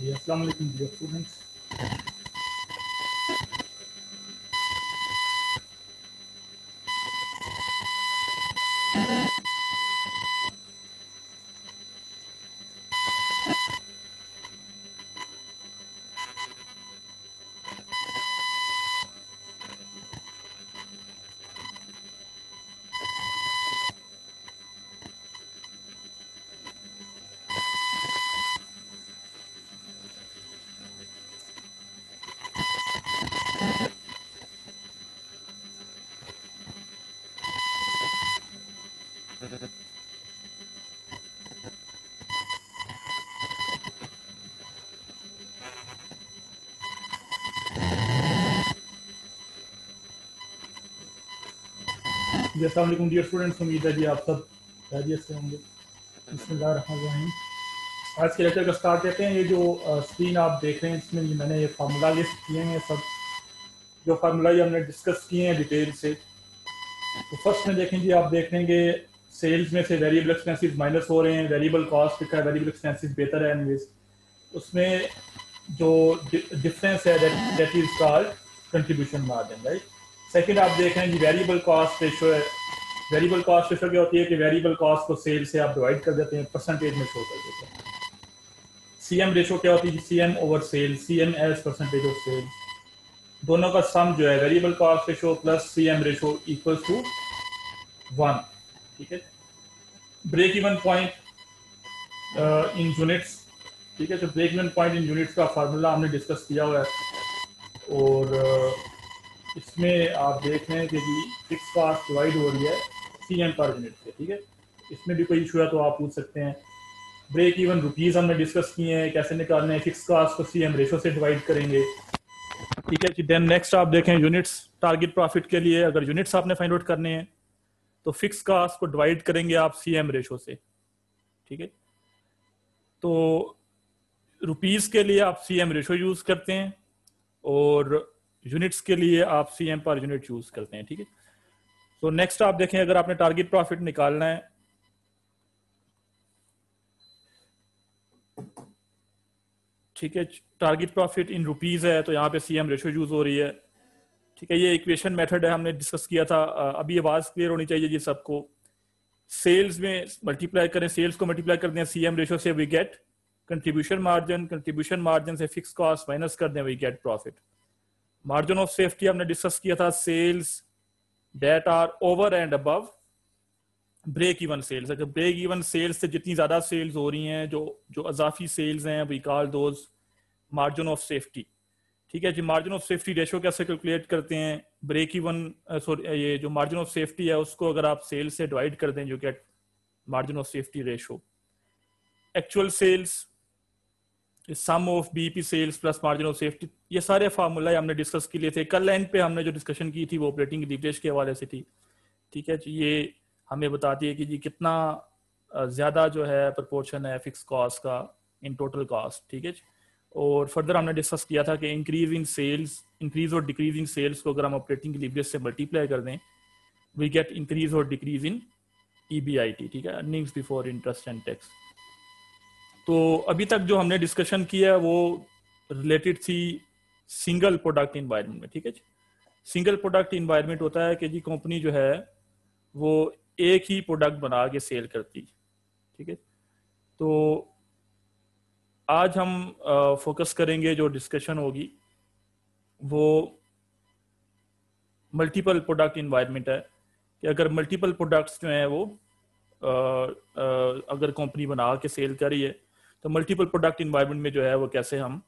जी अस्सलाम वालेकुम dear students जैसा डियर स्टूडेंट्स उम्मीद है जी आप सब खैरियत से होंगे आज के लेक्चर का स्टार्ट देते हैं ये जो स्क्रीन आप देख रहे हैं इसमें मैंने ये फार्मूला लिस्ट किए हैं सब जो फार्मूला ये हमने डिस्कस किए हैं डिटेल से तो फर्स्ट में देखें जी आप देखेंगे सेल्स में से वेरिएबल एक्सपेंसिस माइनस हो रहे हैं वेरिएबल कॉस्ट लिखा है वेरिएबल एक्सपेंसिस बेहतर है एनवेज उसमें जो डिफरेंस है that is called contribution margin right second आप देख रहे हैं जी वेरिएबल कॉस्ट रेशो है वेरिएबल कॉस्ट रेशो क्या होती है कि वेरिएबल कॉस्ट को सेल से आप डिवाइड कर देते हैं परसेंटेज में शो कर देते हैं सी एम रेशो क्या होती है C M over sale C M as percentage of sale दोनों का सम जो है variable cost ratio plus C M ratio equal to one ठीक है break even point in units ठीक है तो break even point in units का फार्मूला हमने डिस्कस किया हुआ है और uh, इसमें आप देख रहे हैं कि जी सिक्स पास प्रोवाइड हो रही है सी एम पर यूनिट से ठीक है इसमें भी कोई इशू है तो आप पूछ सकते हैं ब्रेक इवन रुपीज़ हमने डिस्कस किए हैं कैसे निकालने हैं फिक्स कास्ट को सी एम रेशो से डिवाइड करेंगे ठीक है जी देन नेक्स्ट आप देखें यूनिट्स टारगेट प्रॉफिट के लिए अगर यूनिट्स आपने फाइंड आउट करने हैं तो फिक्स कास्ट को डिवाइड करेंगे आप सी एम रेशो से ठीक है तो रुपीज़ के लिए आप सी एम रेशो यूज़ करते हैं और यूनिट्स के लिए आप C M per unit choose करते हैं ठीक है तो नेक्स्ट आप देखें अगर आपने टारगेट प्रॉफिट निकालना है ठीक है टारगेट प्रॉफिट इन रुपीज है तो यहाँ पे सी एम रेशो यूज हो रही है ठीक है ये इक्वेशन मेथड है हमने डिस्कस किया था अभी आवाज क्लियर होनी चाहिए जी सबको सेल्स में मल्टीप्लाई करें सेल्स को मल्टीप्लाई कर दें सी एम रेशो से we get contribution margin contribution margin से फिक्स कॉस्ट माइनस कर दें we get profit margin of safety हमने डिस्कस किया था sales that are over and above break even sales अगर ब्रेक इवन सेल्स से जितनी ज्यादा सेल्स हो रही हैं जो जो अजाफी सेल्स हैं we call those margin of safety ठीक है जी मार्जिन ऑफ सेफ्टी रेशो कैसे कैलकुलेट करते हैं ब्रेक इवन सॉरी ये जो मार्जिन ऑफ सेफ्टी है उसको अगर आप सेल्स से डिवाइड कर दें you get margin of safety ratio actual sales sum of BP sales plus margin of safety ये सारे फार्मूला हमने डिस्कस के लिए थे कल एंड पे हमने जो डिस्कशन की थी वो ऑपरेटिंग लीवरेज के हवाले से थी ठीक है ये हमें बताती है कि जी कितना ज़्यादा जो है प्रपोर्शन है फिक्स कॉस्ट का इन टोटल कॉस्ट ठीक है और फर्दर हमने डिस्कस किया था कि इंक्रीज इन सेल्स इंक्रीज और डिक्रीज इन सेल्स को अगर हम ऑपरेटिंग लीवरेज से मल्टीप्लाई कर दें वी गेट इंक्रीज और डिक्रीज इन ई ठीक है earnings before interest and tax तो अभी तक जो हमने डिस्कशन किया है वो रिलेटेड थी सिंगल प्रोडक्ट इन्वायरमेंट में ठीक है जी सिंगल प्रोडक्ट इन्वायरमेंट होता है कि जी कंपनी जो है वो एक ही प्रोडक्ट बना के सेल करती ठीक है तो आज हम फोकस करेंगे जो डिस्कशन होगी वो मल्टीपल प्रोडक्ट इन्वायरमेंट है कि अगर मल्टीपल प्रोडक्ट्स जो हैं वो आ, आ, अगर कंपनी बना के सेल रही है तो मल्टीपल प्रोडक्ट इन्वायरमेंट में जो है वो कैसे हम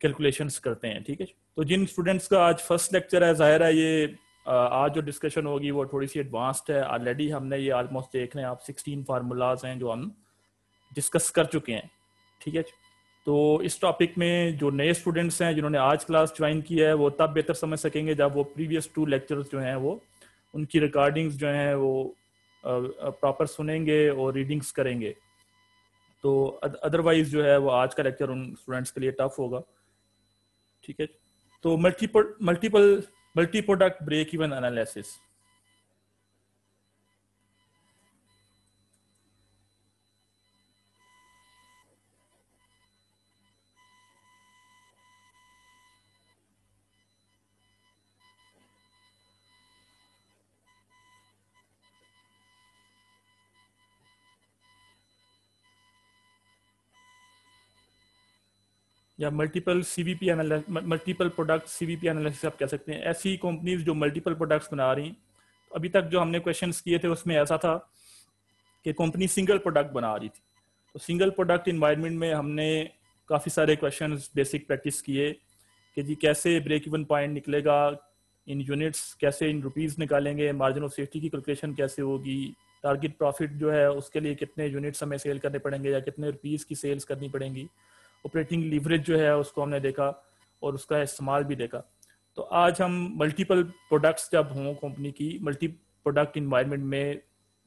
कैलकुलेशन करते हैं ठीक है तो जिन स्टूडेंट्स का आज फर्स्ट लेक्चर है जाहिर है ये आज जो डिस्कशन होगी वो थोड़ी सी एडवांस्ड है ऑलरेडी हमने ये ऑलमोस्ट देख रहे हैं आप सिक्सटीन फार्मूलाज हैं जो हम डिस्कस कर चुके हैं ठीक है तो इस टॉपिक में जो नए स्टूडेंट्स हैं जिन्होंने आज क्लास ज्वाइन किया है वो तब बेहतर समझ सकेंगे जब वो प्रीवियस टू लेक्चर्स जो हैं वो उनकी रिकॉर्डिंग्स जो हैं वो प्रॉपर सुनेंगे और रीडिंग्स करेंगे तो अदरवाइज जो है वो आज का लेक्चर उन स्टूडेंट्स के लिए टफ होगा ठीक है तो multiple multi product break even analysis या multiple CVP multiple product CVP analysis आप कह सकते हैं ऐसी कंपनीज जो मल्टीपल प्रोडक्ट्स बना रही हैं तो अभी तक जो हमने क्वेश्चन किए थे उसमें ऐसा था कि कंपनी सिंगल प्रोडक्ट बना रही थी तो सिंगल प्रोडक्ट इन्वायरमेंट में हमने काफ़ी सारे क्वेश्चन बेसिक प्रैक्टिस किए कि जी कैसे ब्रेक इवन पॉइंट निकलेगा इन यूनिट्स कैसे इन रुपीज़ निकालेंगे मार्जिन ऑफ सेफ्टी की कैलकुलेशन कैसे होगी टारगेट प्रॉफिट जो है उसके लिए कितने यूनिट्स हमें सेल करने पड़ेंगे या कितने रुपीज़ की सेल्स करनी पड़ेंगी ऑपरेटिंग लीवरेज जो है उसको हमने देखा और उसका इस्तेमाल भी देखा तो आज हम मल्टीपल प्रोडक्ट्स जब हों कंपनी की मल्टी प्रोडक्ट इन्वायरमेंट में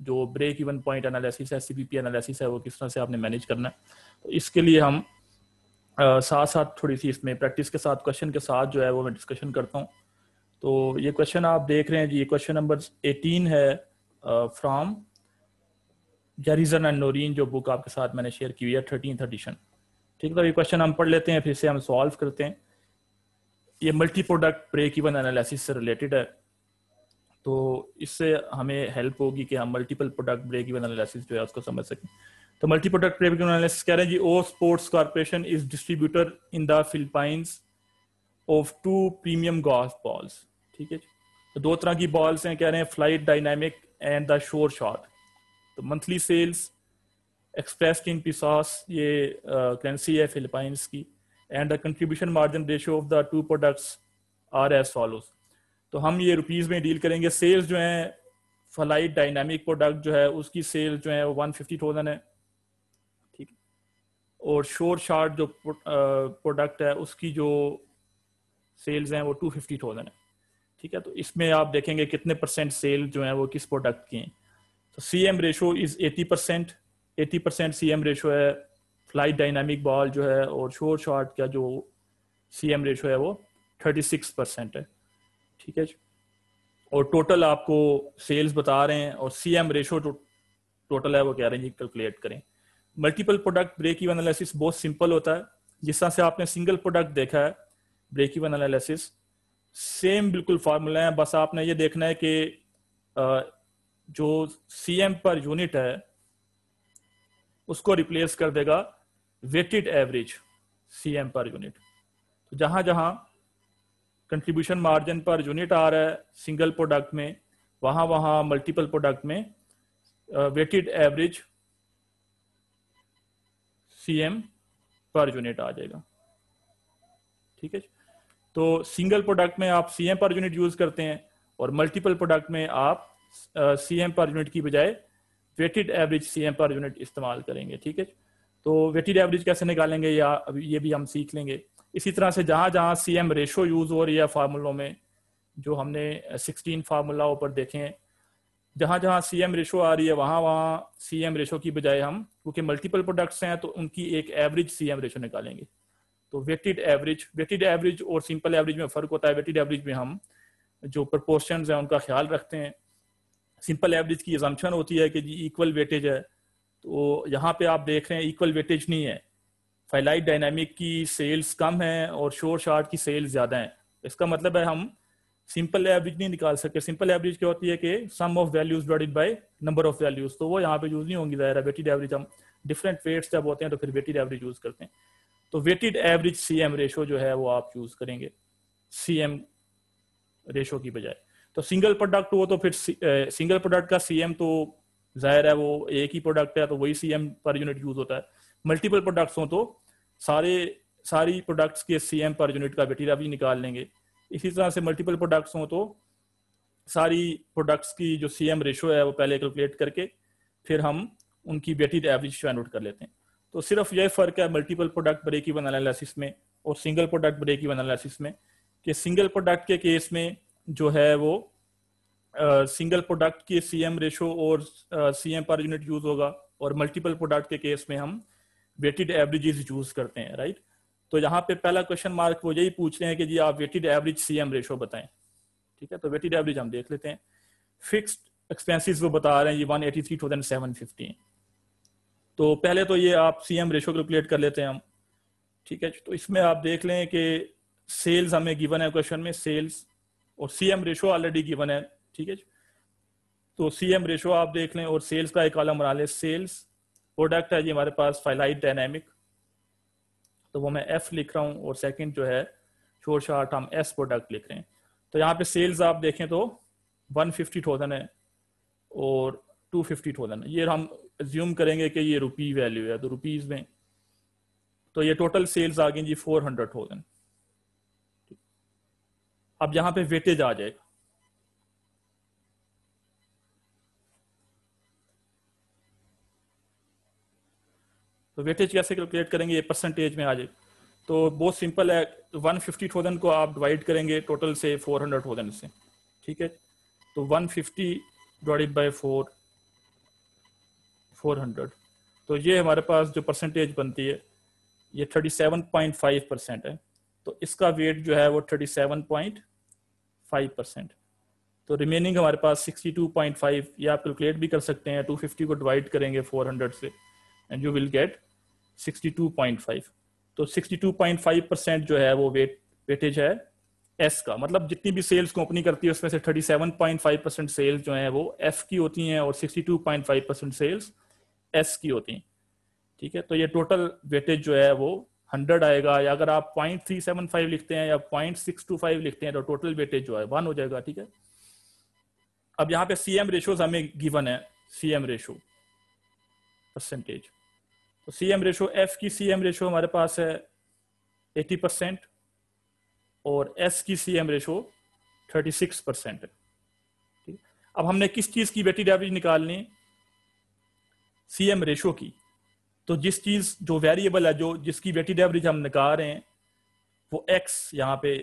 जो ब्रेक इवन पॉइंट एनालिसिस है सीबीपी एनालिसिस है वो किस तरह से आपने मैनेज करना है तो इसके लिए हम आ, साथ साथ थोड़ी सी इसमें प्रैक्टिस के साथ क्वेश्चन के साथ जो है वो मैं डिस्कशन करता हूँ तो ये क्वेश्चन आप देख रहे हैं जी ये क्वेश्चन नंबर एटीन है फ्रॉम जेरिजन एंड नोरिन जो बुक आपके साथ मैंने शेयर की हुई है थर्टीन एडिशन ठीक है तो ये क्वेश्चन हम पढ़ लेते हैं फिर से हम सॉल्व करते हैं ये multi product break even analysis से रिलेटेड है तो इससे हमें हेल्प होगी कि हम multiple product break even analysis जो है उसको समझ सकें तो multi product break even analysis कह रहे हैं जी O sports corporation is distributor in the Philippines of two premium golf balls ठीक है तो दो तरह की बॉल्स हैं कह रहे हैं flight dynamic and the sure shot तो मंथली सेल्स इन पिसास ये करेंसी uh, है फिलिपाइंस की and the contribution margin margin of the two products are as follows तो हम ये रुपीज़ में डील करेंगे सेल्स जो हैं फ्लाइट डायनामिक प्रोडक्ट जो है उसकी सेल जो है वो वन फिफ्टी थाउजेंड है ठीक और शोर शार्ट जो प्रोडक्ट uh, है उसकी जो सेल्स हैं वो टू फिफ्टी थाउजेंड है ठीक है तो इसमें आप देखेंगे कितने परसेंट सेल जो है वो किस प्रोडक्ट की हैं तो C M ratio is eighty percent eighty percent C M ratio है फ्लाइट डायनामिक बॉल जो है और शोर शॉट का जो सी एम रेशो है वो थर्टी सिक्स परसेंट है ठीक है जी और टोटल आपको सेल्स बता रहे हैं और सी एम रेशो जो टोटल है वो कह रहे हैं जी कैलकुलेट करें multiple product break even analysis बहुत सिंपल होता है जिस तरह से आपने सिंगल प्रोडक्ट देखा है ब्रेक इवन एनालिसिस सेम बिल्कुल फार्मूला है बस आपने ये देखना है कि जो सी एम पर यूनिट है उसको रिप्लेस कर देगा weighted average C M per unit तो जहां जहां कंट्रीब्यूशन मार्जिन पर यूनिट आ रहा है सिंगल प्रोडक्ट में वहां वहां मल्टीपल प्रोडक्ट में weighted average C M per unit आ जाएगा ठीक है तो सिंगल प्रोडक्ट में आप C M per unit use करते हैं और मल्टीपल प्रोडक्ट में आप सी एम पर यूनिट की बजाय weighted average C M per unit इस्तेमाल करेंगे ठीक है तो वेटेड एवरेज कैसे निकालेंगे या अभी ये भी हम सीख लेंगे इसी तरह से जहाँ जहाँ सी एम रेशो यूज़ हो रही है फार्मूलों में जो हमने 16 फार्मूलाओं पर देखे हैं जहाँ जहाँ सी एम रेशो आ रही है वहाँ वहाँ सी एम रेशो की बजाय हम क्योंकि मल्टीपल प्रोडक्ट्स हैं तो उनकी एक एवरेज सी एम रेशो निकालेंगे तो वेटेड एवरेज वेटेड एवरेज और सिंपल एवरेज में फ़र्क होता है वेटेड एवरेज में हम जो प्रपोर्शन हैं उनका ख्याल रखते हैं सिंपल एवरेज की एजम्पन होती है कि जी इक्वल वेटेज है तो यहाँ पे आप देख रहे हैं इक्वल वेटेज नहीं है फाइलाइट डायनामिक की सेल्स कम है और शोर शार्ट की सेल्स ज़्यादा है इसका मतलब है हम सिंपल एवरेज नहीं निकाल सकते सिंपल एवरेज क्या होती है कि sum of values divided by number of values तो वो यहाँ पे यूज नहीं होंगी ज़ाहिर है वेटेड एवरेज हम डिफरेंट वेट्स जब होते हैं तो फिर वेटेड एवरेज यूज करते हैं तो weighted average C M ratio जो है वो आप यूज करेंगे सी एम रेशो की बजाय तो सिंगल प्रोडक्ट हो तो फिर सिंगल प्रोडक्ट का सीएम तो जाहिर है वो एक ही प्रोडक्ट है तो वही सीएम पर यूनिट यूज होता है मल्टीपल प्रोडक्ट्स हो तो सारे सारी प्रोडक्ट्स के सीएम पर यूनिट का बेटीरा भी निकाल लेंगे इसी तरह से मल्टीपल प्रोडक्ट्स हो तो सारी प्रोडक्ट्स की जो सीएम रेशो है वो पहले कैलकुलेट करके फिर हम उनकी बेटी एवरेज फाइंड आउट कर लेते हैं तो सिर्फ यह फर्क है multiple product break even analysis में और single product break even analysis में कि सिंगल प्रोडक्ट के केस में जो है वो सिंगल प्रोडक्ट के सीएम रेशो और C M per unit use होगा और मल्टीपल प्रोडक्ट के केस में हम वेटेड एवरेजेस यूज करते हैं राइट तो यहाँ पे पहला क्वेश्चन मार्क वो यही पूछ रहे हैं कि जी आप weighted average C M ratio बताएं ठीक है तो वेटेड एवरेज हम देख लेते हैं फिक्स एक्सपेंसिस वो बता रहे हैं ये one eighty three thousand seven fifty तो पहले तो ये आप सी एम रेशो कैलकुलेट कर लेते हैं हम ठीक है तो इसमें आप देख लें कि सेल्स हमें गिवन है क्वेश्चन में सेल्स और C M ratio already given है ठीक है तो सी एम रेशो आप देख लें और सेल्स का एक कॉलम बना लें सेल्स प्रोडक्ट है जी हमारे पास फाइलाइट डायनेमिक तो वो मैं एफ लिख रहा हूँ और सेकंड जो है शोर शार्ट हम एस प्रोडक्ट लिख रहे हैं तो यहाँ पे सेल्स आप देखें तो वन फिफ्टी थाउजेंड है और टू फिफ्टी थाउजेंड ये हम ज्यूम करेंगे कि ये रुपी वैल्यू है तो रुपीज़ में तो ये टोटल सेल्स आ गई जी फोर हंड्रेड थाउजेंड अब यहां पे वेटेज आ जाएगा तो वेटेज कैसे कैलकुलेट करेंगे ये परसेंटेज में आ जाए तो बहुत सिंपल है वन फिफ्टी थाउजेंड को आप डिवाइड करेंगे टोटल से फोर हंड्रेड थाउजेंड से ठीक है तो one fifty divide by four four hundred तो ये हमारे पास जो परसेंटेज बनती है ये thirty seven point five percent है तो इसका वेट जो है वो thirty seven point five percent तो रिमेनिंग हमारे पास सिक्सटी टू पॉइंट फाइव या आप कैलकुलेट भी कर सकते हैं टू फिफ्टी को डिवाइड करेंगे फोर हंड्रेड से and you will get sixty two point five तो sixty two point five percent जो है वो वेट वेटेज है एस का मतलब जितनी भी सेल्स कंपनी करती है उसमें से 37.5 परसेंट सेल्स जो है वो एफ की होती हैं और 62.5 परसेंट सेल्स एस की होती हैं ठीक है तो ये टोटल वेटेज जो है वो हंड्रेड आएगा या अगर आप पॉइंट थ्री सेवन फाइव लिखते हैं या पॉइंट सिक्स टू फाइव लिखते हैं तो टोटल वेटेज जो है वन हो जाएगा ठीक है अब यहाँ पे सी एम रेशोज हमें गिवन है सी एम रेशो परसेंटेज तो सी एम रेशो एफ की सी एम रेशो हमारे पास है एटी परसेंट और एस की C M ratio thirty six percent है ठीक अब हमने किस चीज की वेटेड एवरेज निकालनी सी एम रेशो की तो जिस चीज जो वेरिएबल है जो जिसकी वेटेड एवरेज हम निकाल रहे हैं वो एक्स यहाँ पे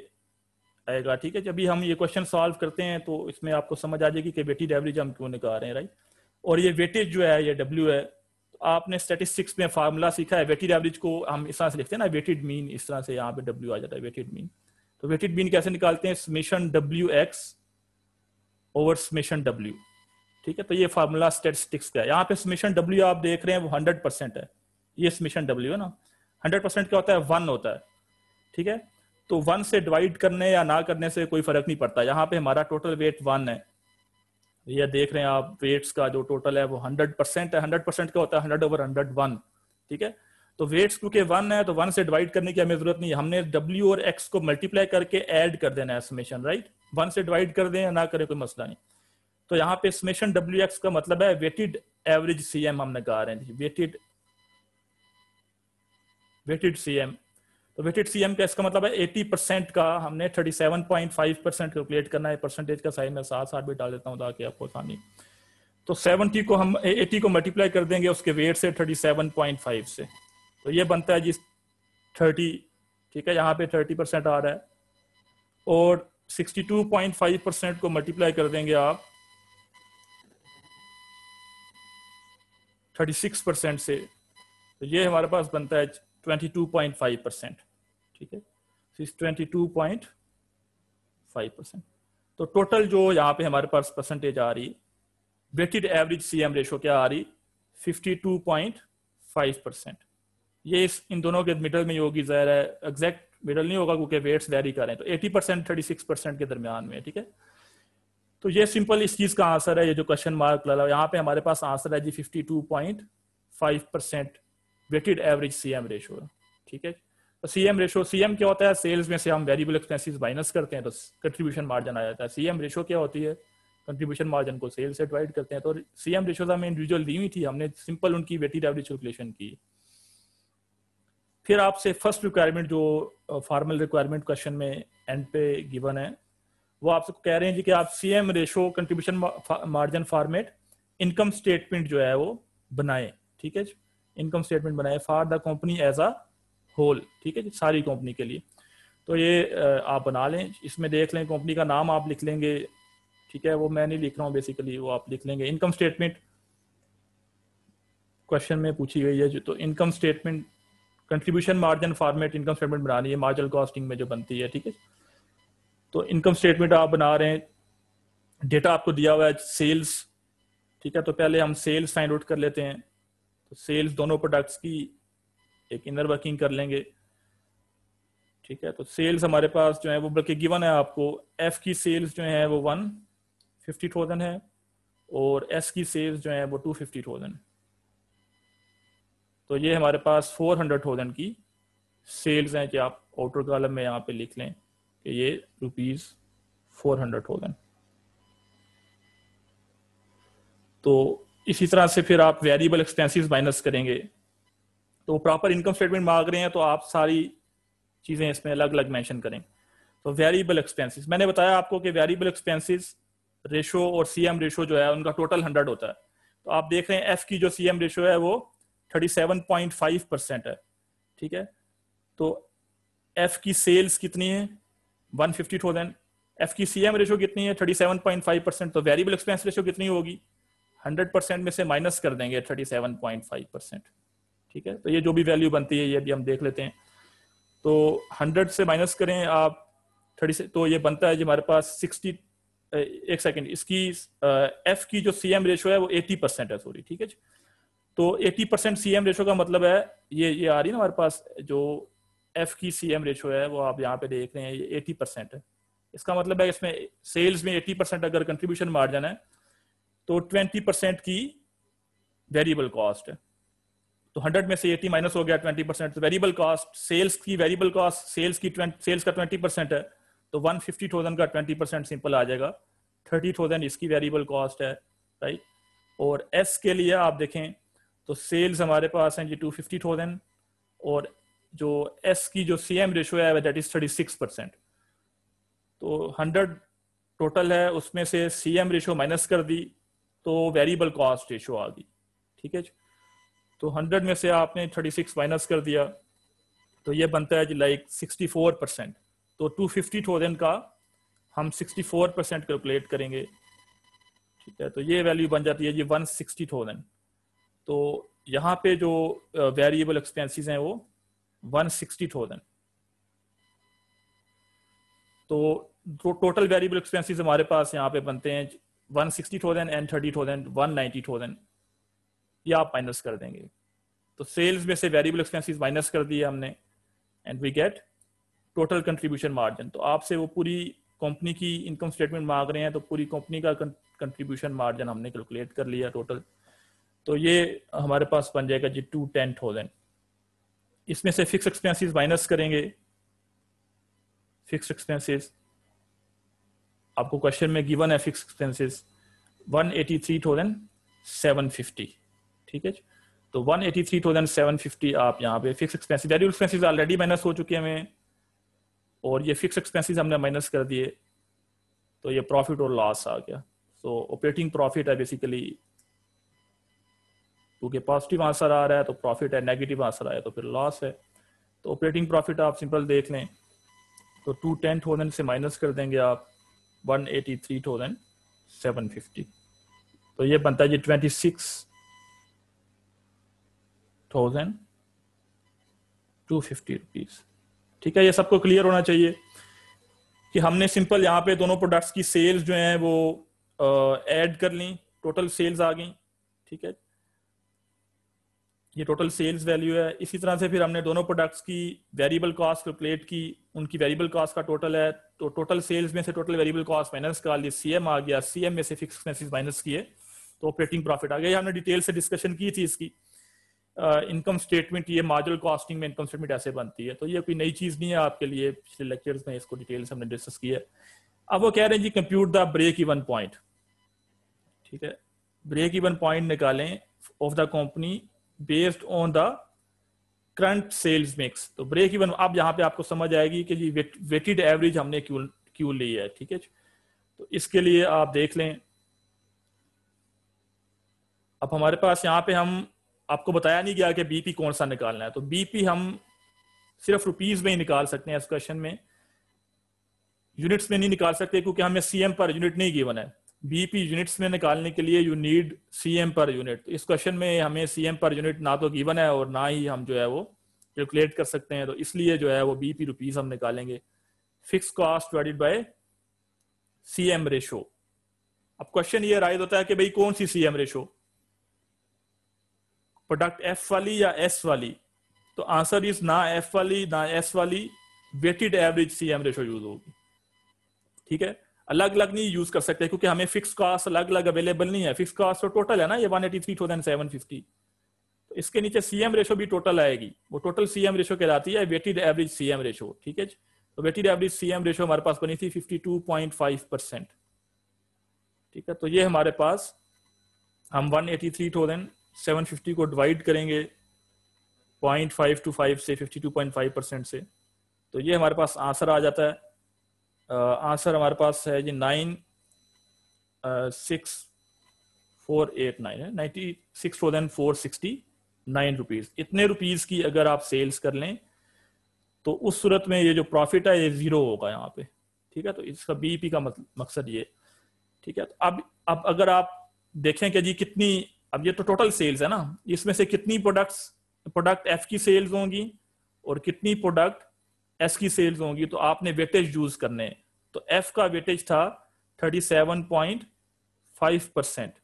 आएगा ठीक है जब भी हम ये क्वेश्चन सॉल्व करते हैं तो इसमें आपको समझ आ जाएगी कि वेटेड एवरेज हम क्यों निकाल रहे हैं राइट और ये वेटेज जो है ये डब्ल्यू है तो आपने स्टेटिस्टिक्स में फार्मूला सीखा है वेटेड एवरेज को हम इस तरह से लिखते हैं ना वेटेड मीन इस तरह से यहाँ पे डब्ल्यू आ जाता है वेटेड मीन तो वेटेड मीन कैसे निकालते हैं summation W X over summation W ठीक है तो ये फार्मूला स्टेटिस्टिक्स का यहाँ पे स्मिशन डब्ल्यू आप देख रहे हैं वो हंड्रेड परसेंट है ये समीशन डब्ल्यू है ना हंड्रेड परसेंट क्या होता है वन होता है ठीक है तो वन से डिवाइड करने या ना करने से कोई फर्क नहीं पड़ता यहाँ पे हमारा टोटल वेट वन है ये देख रहे हैं आप वेट्स का जो टोटल है वो हंड्रेड परसेंट है हंड्रेड परसेंट क्या होता है हंड्रेड ओवर हंड्रेड वन ठीक है तो वेट्स क्योंकि वन है तो वन से डिवाइड करने की हमें जरूरत नहीं हमने डब्ल्यू और एक्स को मल्टीप्लाई करके एड कर देना है समेशन राइट वन से डिवाइड कर दें ना करें कोई मसला नहीं तो यहाँ पे समेशन डब्ल्यू एक्स का मतलब है वेटेड एवरेज सी एम हमने कहा रहे हैं वेटेड वेटेड सी एम तो वेटेड सी एम का इसका मतलब है 80 परसेंट का हमने 37.5 परसेंट कैलकुलेट करना है परसेंटेज का साइन में साथ साथ भी डाल देता हूँ ताकि आपको आसानी तो 70 को हम 80 को मल्टीप्लाई कर देंगे उसके वेट से 37.5 से तो ये बनता है जी 30 ठीक है यहाँ पे 30 परसेंट आ रहा है और 62.5 परसेंट को मल्टीप्लाई कर देंगे आप 36 परसेंट से तो ये हमारे पास बनता है 22.5 परसेंट ठीक है twenty two point five percent तो टोटल जो यहाँ पे हमारे पास परसेंटेज आ रही है वेटेड एवरेज सीएम रेशो क्या आ रही 52.5 परसेंट ये इस इन दोनों के मिडल में होगी ज़ाहिर है एग्जैक्ट मिडल नहीं होगा क्योंकि वेट्स वेरी करें तो 80 परसेंट थर्टी के दरमियान में ठीक है तो ये सिंपल इस चीज का आंसर है ये जो क्वेश्चन मार्क लगा यहाँ पे हमारे पास आंसर है जी 52.5 percent weighted average CM ratio ठीक है तो सीएम रेशो सीएम क्या होता है सेल्स में से हम वेरिएबल एक्सपेंसिस माइनस करते हैं तो कंट्रीब्यूशन मार्जिन आ जाता है सीएम रेशो क्या होती है कंट्रीब्यूशन मार्जिन को सेल्स से डिवाइड करते हैं तो सीएम रेशो तो हमें इंडिविजुअल दी हुई थी हमने सिंपल उनकी वेटेड एवरेज कैलकुलेशन की फिर आपसे फर्स्ट रिक्वायरमेंट जो फॉर्मल रिक्वायरमेंट क्वेश्चन में एंड पे गिवन है वो आपसे कह रहे हैं जी कि आप C M ratio contribution margin format income statement जो है वो बनाए ठीक है जी इनकम स्टेटमेंट बनाए for the company as a whole ठीक है जी सारी कंपनी के लिए तो ये आप बना लें इसमें देख लें कंपनी का नाम आप लिख लेंगे ठीक है वो मैं नहीं लिख रहा हूँ बेसिकली वो आप लिख लेंगे इनकम स्टेटमेंट क्वेश्चन में पूछी गई है तो income statement contribution margin format income statement बनानी है मार्जिन कॉस्टिंग में जो बनती है ठीक है तो इनकम स्टेटमेंट आप बना रहे हैं डेटा आपको दिया हुआ है सेल्स ठीक है तो पहले हम सेल्स फाइंड आउट कर लेते हैं तो सेल्स दोनों प्रोडक्ट्स की एक इनर वर्किंग कर लेंगे ठीक है तो सेल्स हमारे पास जो है वो बल्कि गिवन है आपको एफ की सेल्स जो है वो वन फिफ्टी थाउजेंड है और एस की सेल्स जो है वो टू फिफ्टी थाउजेंड तो ये हमारे पास फोर हंड्रेड थाउजेंड की सेल्स हैं कि आप आउटर कॉलम में यहाँ पे लिख लें कि ये रुपीज फोर हंड्रेड हो गए तो इसी तरह से फिर आप वेरिएबल एक्सपेंसेस माइनस करेंगे तो प्रॉपर इनकम स्टेटमेंट मांग रहे हैं तो आप सारी चीज़ें इसमें अलग अलग मेंशन करें तो वेरिएबल एक्सपेंसेस मैंने बताया आपको कि वेरिएबल एक्सपेंसेस रेशो और सीएम रेशो जो है उनका टोटल हंड्रेड होता है तो आप देख रहे हैं एफ की जो सीएम रेशो है वो thirty seven point five percent है ठीक है तो एफ की सेल्स कितनी है 150 थाउजेंड एफ की सी एम रेशो कितनी है thirty seven point five percent तो वेरिएबल एक्सपेंस रेशो कितनी होगी हंड्रेड परसेंट में से माइनस कर देंगे thirty seven point five percent ठीक है तो ये जो भी वैल्यू बनती है ये भी हम देख लेते हैं तो हंड्रेड से माइनस करें आप थर्टी से तो ये बनता है जी हमारे पास सिक्सटी एक सेकेंड इसकी एफ की जो सी एम रेशो है वो एटी परसेंट है सॉरी ठीक है जी तो eighty percent C M ratio का मतलब है ये ये आ रही है ना हमारे पास जो एफ की सी एम रेशो है वो आप यहाँ पे देख रहे हैं ये एटी परसेंट है इसका मतलब है इसमें सेल्स में एटी परसेंट अगर कंट्रीब्यूशन मार्जिन है तो ट्वेंटी परसेंट की वेरिएबल कॉस्ट है तो हंड्रेड में से एटी माइनस हो गया twenty percent variable cost sales की वेरिएबल कॉस्ट सेल्स की सेल्स का ट्वेंटी परसेंट है तो वन फिफ्टी थाउजेंड का ट्वेंटी परसेंट सिंपल आ जाएगा थर्टी थाउजेंड इसकी वेरिएबल कॉस्ट है राइट और एस के लिए आप देखें तो सेल्स हमारे पास हैं जी टू फिफ्टी थाउजेंड और जो एस की जो सी एम रेशो है that is thirty six percent तो हंड्रेड टोटल है उसमें से सी एम रेशो माइनस कर दी तो वेरिएबल कॉस्ट रेशो आ गई ठीक है जी तो हंड्रेड में से आपने थर्टी सिक्स माइनस कर दिया तो ये बनता है जी लाइक सिक्सटी फोर परसेंट तो टू फिफ्टी थाउजेंड का हम सिक्सटी फोर परसेंट कैलकुलेट करेंगे ठीक है तो ये वैल्यू बन जाती है जी वन सिक्सटी थाउजेंड तो यहाँ पे जो वेरिएबल uh, एक्सपेंसेस हैं वो थाउजेंड तो टोटल वेरिएबल एक्सपेंसेस हमारे पास यहाँ पे बनते हैं थाउजेंड एंड 30,000 थाउजेंड ये आप माइनस कर देंगे तो सेल्स में से वेरिएबल एक्सपेंसेस माइनस कर दिए हमने and we get total contribution margin तो आपसे वो पूरी कंपनी की इनकम स्टेटमेंट मांग रहे हैं तो पूरी कंपनी का कंट्रीब्यूशन मार्जिन हमने कैलकुलेट कर लिया टोटल तो ये हमारे पास बन जाएगा जी टू टेन थाउजेंड इसमें से फिक्स एक्सपेंसेस माइनस करेंगे फिक्स एक्सपेंसेस आपको क्वेश्चन में गिवन है फिक्स एक्सपेंसेस 183,750 ठीक है तो 183,750 आप यहाँ पे फिक्स एक्सपेंसिस डेड्यूल एक्सपेंसिस ऑलरेडी माइनस हो चुके हैं और ये फिक्स एक्सपेंसिस हमने माइनस कर दिए तो ये प्रॉफिट और लॉस आ गया तो ऑपरेटिंग प्रॉफिट है बेसिकली क्योंकि पॉजिटिव आंसर आ रहा है तो प्रॉफिट है नेगेटिव आंसर आया तो फिर लॉस है तो ऑपरेटिंग प्रॉफिट आप सिंपल देख लें तो टू टेन थाउजेंड से माइनस कर देंगे आप one eighty three thousand seven fifty तो ये बनता है जी twenty six thousand two fifty rupees ठीक है ये सबको क्लियर होना चाहिए कि हमने सिंपल यहाँ पे दोनों प्रोडक्ट्स की सेल्स जो हैं वो ऐड कर ली टोटल सेल्स आ गई ठीक है ये टोटल सेल्स वैल्यू है इसी तरह से फिर हमने दोनों प्रोडक्ट्स की वेरिएबल कॉस्ट कैलकुलेट की उनकी वेरिएबल कॉस्ट का टोटल है तो टोटल सेल्स में से टोटल वेरिएबल कॉस्ट माइनस कर लिए सीएम आ गया सीएम में से फिक्स एक्सपेंसिस माइनस किए तो ऑपरेटिंग प्रॉफिट आ गया हमने डिटेल से डिस्कशन की थी इसकी इनकम uh, स्टेटमेंट ये मार्जिनल कॉस्टिंग में इनकम स्टेटमेंट ऐसे बनती है तो ये कोई नई चीज नहीं है आपके लिए पिछले लेक्चर्स में इसको डिटेल से हमने डिस्कस किया अब वो कह रहे हैं जी compute the break even point ठीक है ब्रेक इवन पॉइंट निकालें of the company based on the current sales mix तो ब्रेक इवन अब यहाँ पे आपको समझ आएगी कि जी वेटेड एवरेज हमने क्यों क्यों ली है ठीक है तो इसके लिए आप देख लें अब हमारे पास यहाँ पे हम आपको बताया नहीं गया कि बीपी कौन सा निकालना है तो बीपी हम सिर्फ रुपीज में ही निकाल सकते हैं इस क्वेश्चन में यूनिट्स में नहीं निकाल सकते क्योंकि हमें सीएम पर यूनिट नहीं गिवन है बीपी यूनिट्स में निकालने के लिए you need CM per unit इस क्वेश्चन में हमें सीएम पर यूनिट ना तो गिवन है और ना ही हम जो है वो कैलकुलेट कर सकते हैं तो इसलिए जो है वो बीपी रुपीज हम निकालेंगे fix cost divided by CM ratio अब क्वेश्चन ये राइज होता है कि भाई कौन सी सीएम रेशो प्रोडक्ट एफ वाली या एस वाली तो आंसर इज ना एफ वाली ना एस वाली weighted average CM ratio use होगी ठीक है अलग अलग नहीं यूज कर सकते क्योंकि हमें फिक्स कॉस्ट अलग अलग अवेलेबल नहीं है फिक्स कॉस्ट तो टोटल है ना ये वन एटी थ्री इसके नीचे सीएम रेशो भी टोटल आएगी वो टोटल सीएम रेशो कहलाती है वेटेड एवरेज सीएम रेशो ठीक है तो वेटेड एवरेज सीएम रेशो हमारे पास बनी थी फिफ्टी परसेंट ठीक है तो ये हमारे पास हम one eighty three thousand seven fifty को डिवाइड करेंगे पॉइंट फाइव टू फाइव से fifty two point five percent से तो ये हमारे पास आंसर आ जाता है आंसर हमारे पास है जी nine six four eight nine है ninety six thousand four sixty nine rupees इतने रुपीज की अगर आप सेल्स कर लें तो उस सूरत में ये जो प्रॉफिट है ये जीरो होगा यहाँ पे ठीक है तो इसका बीपी का मकसद ये ठीक है तो अब अब अगर आप देखें कि जी कितनी अब ये तो टोटल सेल्स है ना इसमें से कितनी प्रोडक्ट्स प्रोडक्ट एफ की सेल्स होंगी और कितनी प्रोडक्ट एस की सेल्स होंगी तो आपने वेटेज यूज करने तो एफ का वेटेज था 37.5 परसेंट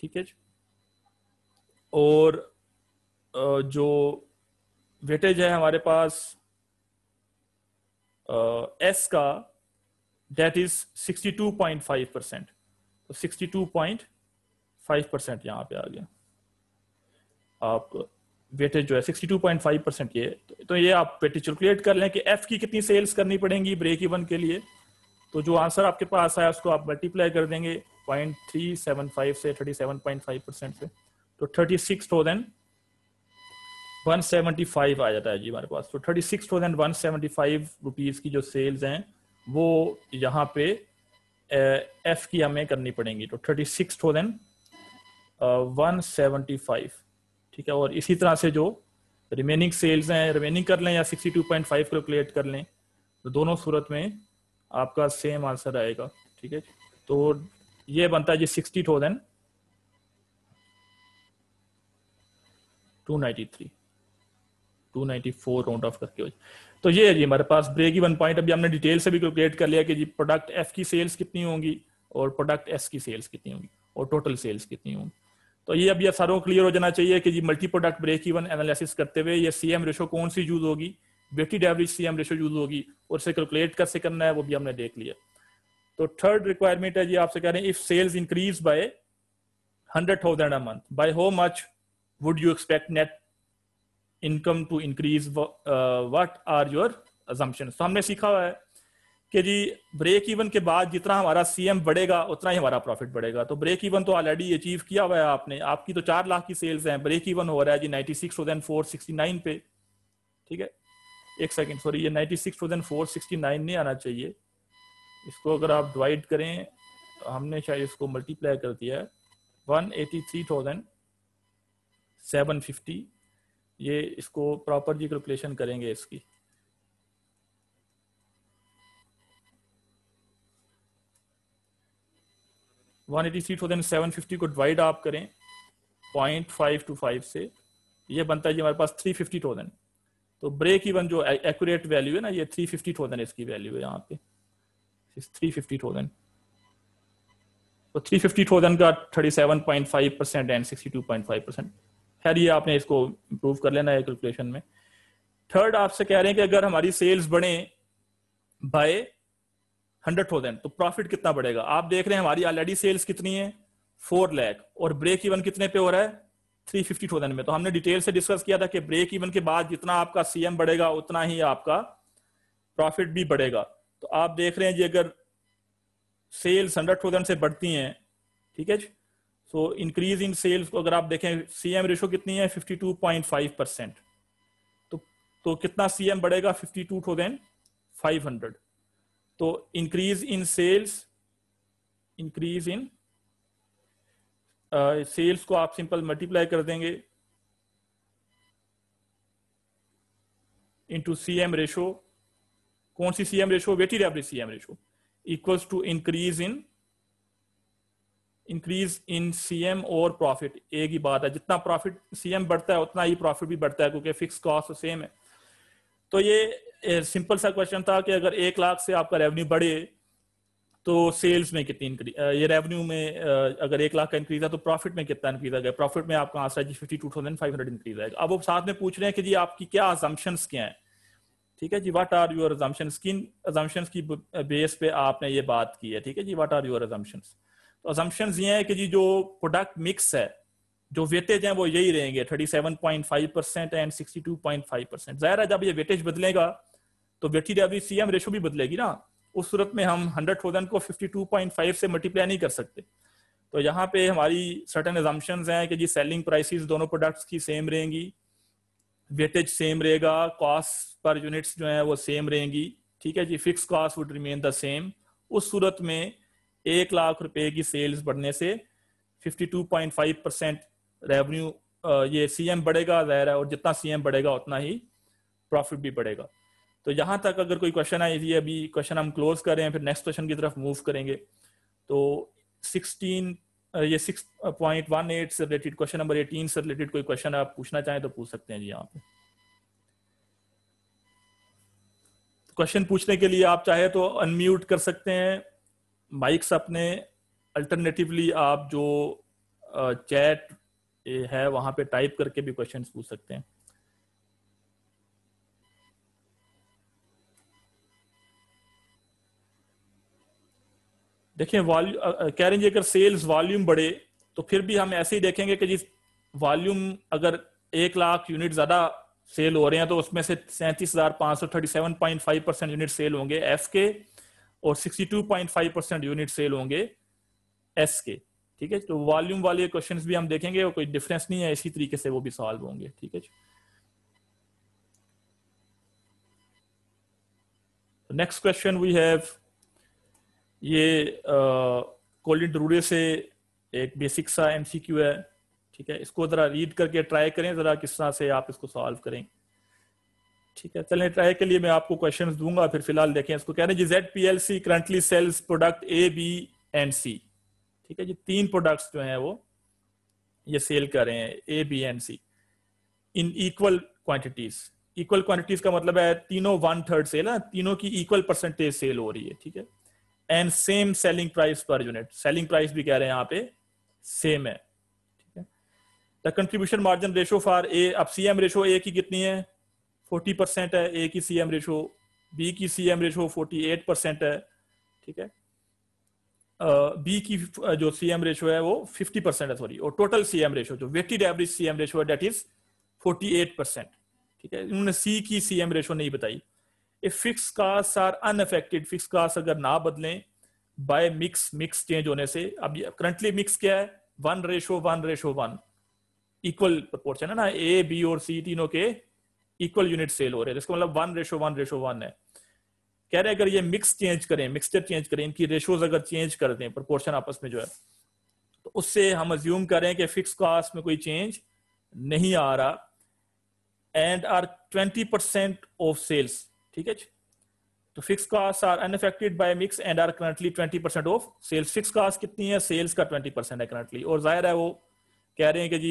ठीक है जी और जो वेटेज है हमारे पास एस का डेट इज 62.5 परसेंट तो फाइव परसेंट यहां पे आ गया आप वेटेज जो है 62.5 परसेंट ये तो, तो ये आप वेटेज कैलकुलेट कर लें कि एफ की कितनी सेल्स करनी पड़ेंगी ब्रेक इवन के लिए तो जो आंसर आपके पास आया उसको आप मल्टीप्लाई कर देंगे पॉइंट थ्री सेवन फाइव से thirty seven point five percent से तो thirty six thousand one seventy five आ जाता है जी हमारे पास तो thirty six thousand one seventy five rupees की जो सेल्स हैं वो यहाँ पे एफ की हमें करनी पड़ेंगी तो thirty six thousand one seventy five ठीक है और इसी तरह से जो रिमेनिंग सेल्स हैं रिमेनिंग कर लें या 62.5 कैलकुलेट कर लें तो दोनों सूरत में आपका सेम आंसर आएगा ठीक है तो ये बनता है जी sixty thousand two ninety three two ninety four round off करके तो ये है जी हमारे पास ब्रेक वन पॉइंट अभी हमने डिटेल से भी कैलकुलेट कर लिया कि जी प्रोडक्ट एफ की सेल्स कितनी होंगी और प्रोडक्ट एस की सेल्स कितनी होंगी और टोटल सेल्स कितनी होंगी तो ये अब ये सारों क्लियर हो जाना चाहिए कि जी multi product break even analysis करते हुए ये सीएम रेशो कौन सी यूज होगी weighted average CM ratio use होगी और इसे कैलकुलेट कैसे करना है वो भी हमने देख लिया तो थर्ड रिक्वायरमेंट है जी आपसे कह रहे हैं if sales increase by hundred thousand a month by how much would you expect net income to increase what are your assumptions तो हमने सीखा हुआ है कि जी ब्रेक इवन के बाद जितना हमारा सीएम बढ़ेगा उतना ही हमारा प्रॉफिट बढ़ेगा तो ब्रेक इवन तो ऑलरेडी अचीव किया हुआ है आपने आपकी तो चार लाख की सेल्स हैं ब्रेक इवन हो रहा है जी ninety six thousand four sixty nine पे ठीक है एक सेकंड सॉरी ये ninety six thousand four sixty nine नहीं आना चाहिए इसको अगर आप डिवाइड करें तो हमने शायद इसको मल्टीप्लाई कर दिया है one eighty three thousand seven fifty ये इसको प्रॉपर जी कैलकुलेशन करेंगे इसकी one eighty three thousand seven fifty को डिवाइड आप करें पॉइंट फाइव टू फाइव से ये बनता है जी हमारे पास थ्री फिफ्टी थाउजेंड तो ब्रेक इवन जो एक्यूरेट वैल्यू है ना ये थ्री फिफ्टी थाउजेंड इसकी वैल्यू है यहाँ पे थ्री फिफ्टी थाउजेंड तो थ्री फिफ्टी थाउजेंड का thirty seven point five percent and sixty two point five percent खैर ये आपने इसको इम्प्रूव कर लेना है कैलकुलेशन में थर्ड आपसे कह रहे हैं कि अगर हमारी सेल्स बढ़े बाय हंड्रेड थाउजेंड तो प्रॉफिट कितना बढ़ेगा आप देख रहे हैं हमारी ऑलरेडी सेल्स कितनी है फोर लैख और ब्रेक इवन कितने पे हो रहा है थ्री फिफ्टी थाउजेंड में तो हमने डिटेल से डिस्कस किया था कि ब्रेक इवन के बाद जितना आपका सीएम बढ़ेगा उतना ही आपका प्रॉफिट भी बढ़ेगा तो आप देख रहे हैं जी अगर सेल्स हंड्रेड थाउजेंड से बढ़ती हैं ठीक है जी सो इंक्रीज इन सेल्स को अगर आप देखें सीएम रेशो कितनी है fifty two point five percent तो कितना कितना सीएम बढ़ेगा fifty two thousand five hundred तो increase in sales increase in sales को आप सिंपल मल्टीप्लाई कर देंगे इनटू सी एम रेशो कौन सी CM ratio weighted average CM ratio equals to increase in increase in CM और प्रॉफिट एक ही बात है जितना प्रॉफिट सीएम बढ़ता है उतना ही प्रॉफिट भी बढ़ता है क्योंकि फिक्स कॉस्ट सेम है तो ये सिंपल सा क्वेश्चन था कि अगर एक लाख से आपका रेवेन्यू बढ़े तो सेल्स में कितनी इंक्रीज ये रेवेन्यू में अगर एक लाख का इंक्रीज है तो प्रॉफिट में कितना इंक्रीज आएगा प्रॉफिट में आपका आंसर है जी fifty two thousand five hundred increase आएगा अब वो साथ में पूछ रहे हैं कि जी आपकी क्या अजम्पन्स क्या है ठीक है जी वट आर योर अजम्पन्स किन अजम्पन्स की बेस पे आपने ये बात की है ठीक है जी वट आर योर अजम्पन्स तो अजम्पन्स ये है कि जी जो प्रोडक्ट मिक्स है जो वेटेज है वो यही रहेंगे thirty seven point five percent and sixty two point five percent ज़ाहिर है जब ये वेटेज बदलेगा तो weighted average C M ratio भी बदलेगी ना उस सूरत में हम हंड्रेड थाउजेंड को फिफ्टी टू पॉइंट फाइव से मल्टीप्लाई नहीं कर सकते तो यहाँ पे हमारी सर्टन एजम्पन्स हैं कि जी सेलिंग प्राइसेस दोनों प्रोडक्ट्स की सेम रहेंगी वेटेज सेम रहेगा कॉस्ट पर यूनिट्स जो है वो सेम रहेंगी ठीक है जी fix cost would remain the same उस सूरत में एक लाख रुपए की सेल्स बढ़ने से 52.5 परसेंट रेवन्यू ये सीएम बढ़ेगा ज़ाहिर है और जितना सीएम बढ़ेगा उतना ही प्रॉफिट भी बढ़ेगा तो यहां तक अगर कोई क्वेश्चन आए ये अभी क्वेश्चन हम क्लोज हैं फिर नेक्स्ट क्वेश्चन की तरफ मूव करेंगे तो सिक्सटीन ये सिक्स पॉइंट वन एट से रिलेटेड क्वेश्चन नंबर एटीन से रिलेटेड कोई क्वेश्चन आप पूछना चाहें तो पूछ सकते हैं जी यहाँ पे क्वेश्चन पूछने के लिए आप चाहे तो अनम्यूट कर सकते हैं माइक्स अपने अल्टरनेटिवली आप जो चैट है वहां पे टाइप करके भी क्वेश्चन पूछ सकते हैं देखें वॉल्यू कह रहे हैं अगर सेल्स वॉल्यूम बढ़े तो फिर भी हम ऐसे ही देखेंगे कि जिस वॉल्यूम अगर एक लाख यूनिट ज्यादा सेल हो रहे हैं तो उसमें से सैंतीस हजार पांच सौ thirty seven point five percent unit sale होंगे एफ के और sixty two point five percent unit sale होंगे एस के ठीक है तो वॉल्यूम वाले क्वेश्चन भी हम देखेंगे और कोई डिफरेंस नहीं है इसी तरीके से वो भी सॉल्व होंगे ठीक है नेक्स्ट क्वेश्चन वी हैव ये कोलिन डरूरे से एक बेसिक सा एमसीक्यू है ठीक है इसको ज़रा रीड करके ट्राई करें ज़रा किस तरह से आप इसको सॉल्व करें ठीक है चलें ट्राई के लिए मैं आपको क्वेश्चंस दूंगा फिर फिलहाल देखें इसको कह रहे हैं जी Z P L C currently sells product A B and C ठीक है जी तीन प्रोडक्ट्स जो हैं वो ये सेल कर रहे हैं A B and C in equal quantities equal quantities का मतलब है तीनों वन थर्ड सेल है तीनों की इक्वल परसेंटेज सेल हो रही है ठीक है and same selling price per unit selling price भी कह रहे हैं यहाँ पे सेम है ठीक है the contribution margin ratio for A अब सी एम रेशो ए की कितनी है फोर्टी परसेंट है ए की सी एम रेशो बी की C M ratio forty eight percent है ठीक है बी uh, की जो सी एम रेशो है वो फिफ्टी परसेंट है सॉरी और टोटल सी एम रेशो जो weighted average C M ratio है date is forty eight percent ठीक है इन्होंने सी की सी एम रेशो नहीं बताई if fix cost are unaffected fix cost अगर ना बदलें बाय मिक्स मिक्स चेंज होने से अब करंटली मिक्स क्या है one ratio one ratio one equal proportion है ना ए बी और सी तीनों के इक्वल यूनिट सेल हो रहे हैं जिसका तो मतलब one ratio one ratio one है कह रहे अगर ये मिक्स चेंज करें मिक्सचर चेंज करें इनकी रेशोज अगर चेंज कर दें प्रपोर्शन आपस में जो है तो उससे हम अज्यूम करें कि फिक्स कास्ट में कोई चेंज नहीं आ रहा and are twenty percent of sales ठीक है जी तो fix cost are unaffected by mix and are currently 20 of sales fix cost कितनी है सेल्स का 20 है करंटली और जाहिर है वो कह रहे हैं कि जी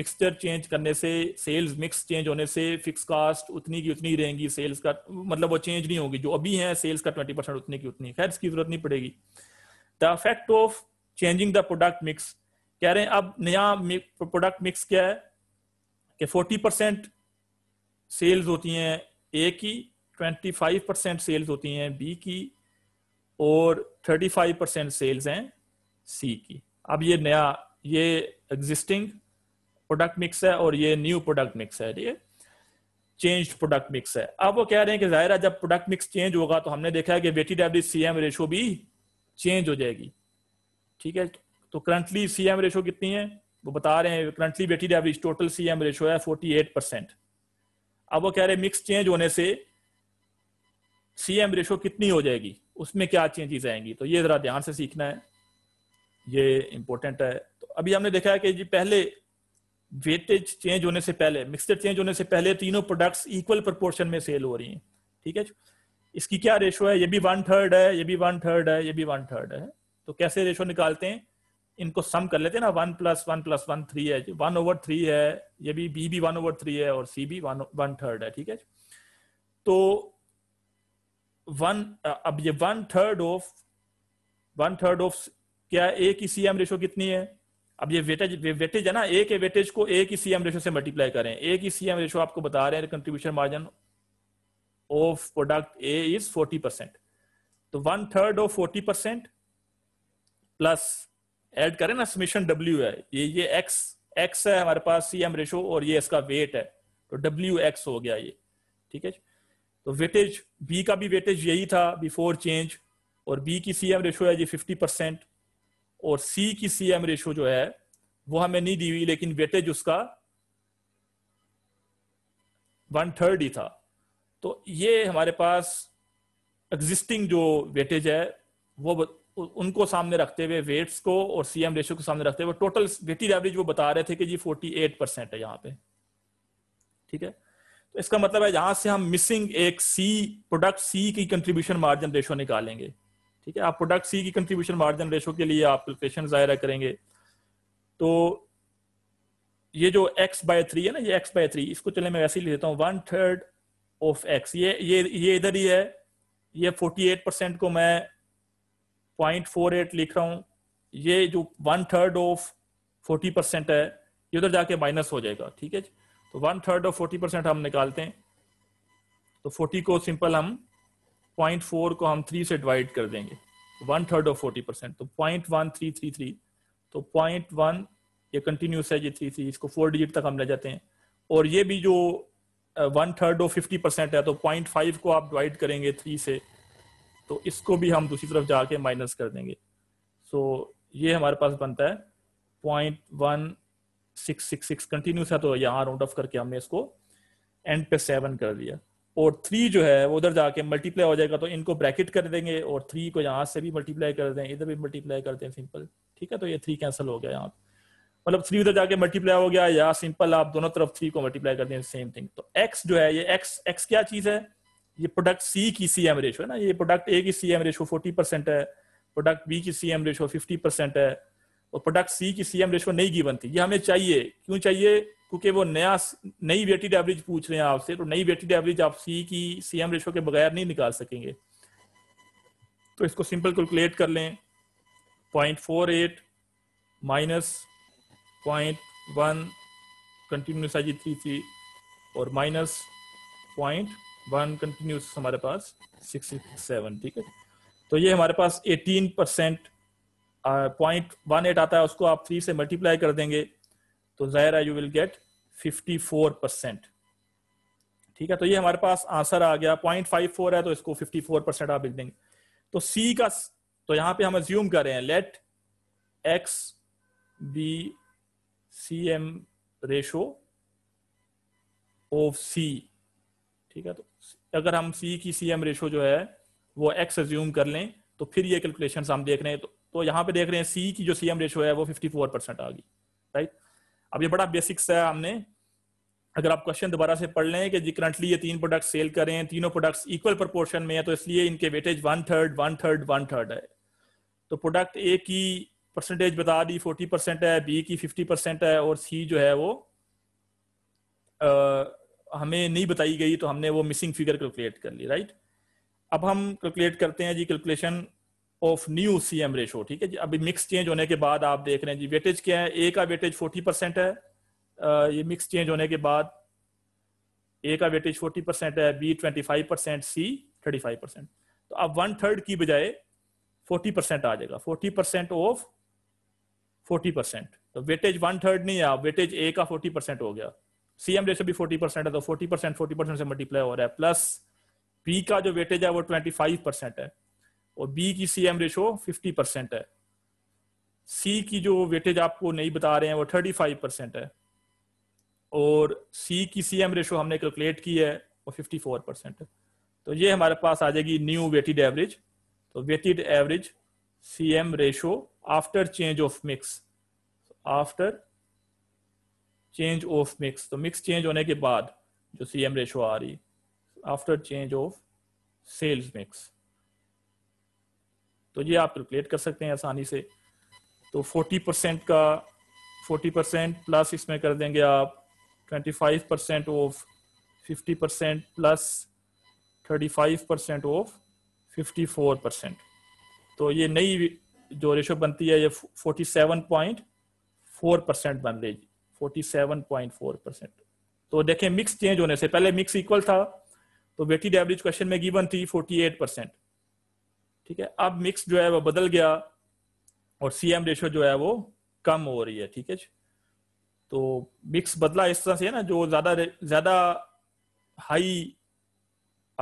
मिक्सचर चेंज करने से सेल्स मिक्स चेंज होने से फिक्स कॉस्ट उतनी की उतनी रहेंगी सेल्स का मतलब वो चेंज नहीं होगी जो अभी है सेल्स का 20 परसेंट उतनी की उतनी खैर इसकी जरूरत नहीं पड़ेगी the effect of changing the product mix कह रहे हैं अब नया प्रोडक्ट मिक्स क्या है कि फोर्टी सेल्स होती हैं एक की 25 परसेंट सेल्स होती हैं बी की और 35 परसेंट सेल्स हैं सी की अब ये नया ये एग्जिस्टिंग प्रोडक्ट मिक्स है और ये न्यू प्रोडक्ट मिक्स है ये चेंज प्रोडक्ट मिक्स है अब वो कह रहे हैं कि जाहिर है जब प्रोडक्ट मिक्स चेंज होगा तो हमने देखा है कि weighted average C M ratio भी चेंज हो जाएगी ठीक है तो करंटली सी एम रेशो कितनी है वो बता रहे हैं currently weighted average total C M ratio है फोर्टी एट परसेंट अब वो कह रहे हैं मिक्स चेंज होने से सी एम रेशो कितनी हो जाएगी उसमें क्या चेंजेस आएंगी तो ये जरा ध्यान से सीखना है ये इंपॉर्टेंट है तो अभी हमने देखा है कि जी पहले वेटेज चेंज होने से पहले मिक्सचर चेंज होने से पहले तीनों प्रोडक्ट्स इक्वल प्रपोर्शन में सेल हो रही हैं ठीक है इसकी क्या रेशो है ये भी वन थर्ड है ये भी वन थर्ड है ये भी वन थर्ड है तो कैसे रेशो निकालते हैं इनको सम कर लेते हैं ना one plus one plus one three है वन ओवर थ्री है ये भी बी भी वन ओवर थ्री है और सी भी वन वन थर्ड है ठीक है तो वन uh, अब ये one third of one third of क्या ए की सी एम रेशो कितनी है अब ये वेटेज वे, वेटेज है ना ए के वेटेज को ए की सी एम रेशो से मल्टीप्लाई करें ए की सी एम रेशो आपको बता रहे हैं contribution margin of product A is forty percent तो one third of forty percent plus add करें ना समीशन डब्ल्यू है ये ये एक्स एक्स है हमारे पास सी एम रेशो और ये इसका वेट है तो डब्ल्यू एक्स हो गया ये ठीक है तो वेटेज बी का भी वेटेज यही था बिफोर चेंज और बी की सी एम रेशो है जी फिफ्टी परसेंट और सी की सी एम रेशो जो है वो हमें नहीं दी हुई लेकिन वेटेज उसका वन थर्ड ही था तो ये हमारे पास एग्जिस्टिंग जो वेटेज है वो उनको सामने रखते हुए वेट्स को और सीएम रेशियो को सामने रखते हुए टोटल वेटेड एवरेज वो बता रहे थे कि जी 48 परसेंट है यहाँ पे ठीक है तो इसका मतलब है यहां से हम मिसिंग एक सी प्रोडक्ट सी की कंट्रीब्यूशन मार्जिन रेशो निकालेंगे ठीक है आप प्रोडक्ट सी की कंट्रीब्यूशन मार्जिन रेशो के लिए आप कैलकुलेशन जाहिर करेंगे तो ये जो x बाय थ्री है ना ये x बाय थ्री इसको चले मैं वैसे ही लेता हूँ वन थर्ड ऑफ x ये ये ये इधर ही है ये 48 परसेंट को मैं 0.48 लिख रहा हूं ये जो वन थर्ड ऑफ 40 परसेंट है ये उधर जाके माइनस हो जाएगा ठीक है जी तो one third of forty percent हम निकालते हैं तो फोर्टी को सिंपल हम पॉइंट फोर को हम थ्री से डिवाइड कर देंगे one third of forty percent तो point one three three three तो पॉइंट वन ये कंटिन्यूस है ये थ्री थ्री इसको फोर डिजिट तक हम ले जाते हैं और ये भी जो one third of fifty percent है तो पॉइंट फाइव को आप डिवाइड करेंगे थ्री से तो इसको भी हम दूसरी तरफ जाके माइनस कर देंगे सो so, ये हमारे पास बनता है point one six six six continuous है तो यहाँ राउंड ऑफ करके हमने इसको एंड पे सेवन कर दिया और थ्री जो है वो उधर जाके मल्टीप्लाई हो जाएगा तो इनको ब्रैकेट कर देंगे और थ्री को यहाँ से भी मल्टीप्लाई कर दें इधर भी मल्टीप्लाई कर दें सिंपल ठीक है तो ये थ्री कैंसिल हो गया यहाँ मतलब थ्री उधर जाके मल्टीप्लाई हो गया या सिंपल आप दोनों तरफ थ्री को मल्टीप्लाई कर दें सेम थिंग तो एक्स जो है ये एक्स एक्स क्या चीज है ये प्रोडक्ट सी की सी एम रेशो है ना ये प्रोडक्ट ए की C M ratio forty percent है प्रोडक्ट बी की C M ratio fifty percent है और प्रोडक्ट सी की सीएम रेशो नहीं गिवन थी ये हमें चाहिए क्यों चाहिए क्योंकि वो नया नई वेटेड एवरेज पूछ रहे हैं आपसे तो नई वेटेड एवरेज आप सी की सीएम रेशो के बगैर नहीं निकाल सकेंगे तो इसको सिंपल कैलकुलेट कर लें point four eight minus point one continuous I three three और माइनस पॉइंट वन कंटिन्यूस हमारे पास सिक्स सेवन ठीक है तो ये हमारे पास eighteen percent point one eight आता है उसको आप थ्री से मल्टीप्लाई कर देंगे तो जाहिर है you will get fifty four percent ठीक है तो ये हमारे पास आंसर आ गया पॉइंट फाइव फोर है तो इसको फिफ्टी फोर परसेंट आप लिख देंगे तो सी का तो यहां पे हम ज्यूम कर रहे हैं let X be C M ratio of C ठीक है तो अगर हम सी की सी एम रेशो जो है वो एक्स एज्यूम कर लें तो फिर ये कैलकुलेशन हम देख रहे हैं तो तो यहाँ पे देख रहे हैं सी की जो सी एम रेशो है वो 54 परसेंट आ गई राइट अब ये बड़ा बेसिक्स है हमने अगर आप क्वेश्चन दोबारा से पढ़ लें कि करंटली ये तीन प्रोडक्ट सेल करें तीनों प्रोडक्ट्स इक्वल प्रपोर्शन में है तो इसलिए इनके weightage one third one third one third है तो प्रोडक्ट ए की परसेंटेज बता दी फोर्टी परसेंट है बी की फिफ्टी परसेंट है और सी जो है वो आ, हमें नहीं बताई गई तो हमने वो मिसिंग फिगर कैलकुलेट कर ली राइट अब हम कैलकुलेट करते हैं जी calculation of new C M ratio ठीक है जी अभी मिक्स चेंज होने के बाद आप देख रहे हैं जी वेटेज क्या है ए का वेटेज फोर्टी परसेंट है ये मिक्स चेंज होने के बाद ए का वेटेज फोर्टी परसेंट है B twenty five percent C thirty five percent तो अब वन थर्ड की बजाय फोर्टी परसेंट आ जाएगा forty percent of forty percent तो वेटेज वन थर्ड नहीं है वेटेज ए का फोर्टी परसेंट हो गया सी एम रेशो भी फोर्टी परसेंट है तो फोर्टी परसेंट फोर्टी परसेंट से मल्टीप्लाई हो रहा है प्लस बी का जो वेटेज है वो ट्वेंटी फाइव परसेंट है और बी की C M ratio fifty percent है सी की जो वेटेज आपको नहीं बता रहे हैं वो थर्टी फाइव परसेंट है और सी की सी एम रेशो हमने कैलकुलेट की है वो फिफ्टी फोर परसेंट है तो ये हमारे पास आ जाएगी न्यू वेटेड एवरेज तो weighted average C M ratio after change of mix after change of mix तो मिक्स चेंज होने के बाद जो सी एम रेशो आ रही after change of sales mix तो ये आप कैलकुलेट कर सकते हैं आसानी से तो 40 परसेंट का 40 परसेंट प्लस इसमें कर देंगे आप 25 percent of 50 percent plus 35 percent of 54 percent तो ये नई जो रेशो बनती है ये 47.4 परसेंट बन रही है 47.4 परसेंट तो देखें मिक्स चेंज होने से पहले मिक्स इक्वल था तो बेटी एवरेज क्वेश्चन में गिवन थी 48 परसेंट ठीक है अब मिक्स जो है वो बदल गया और सी एम रेशो जो है वो कम हो रही है ठीक है तो मिक्स बदला इस तरह से है ना जो ज्यादा ज्यादा हाई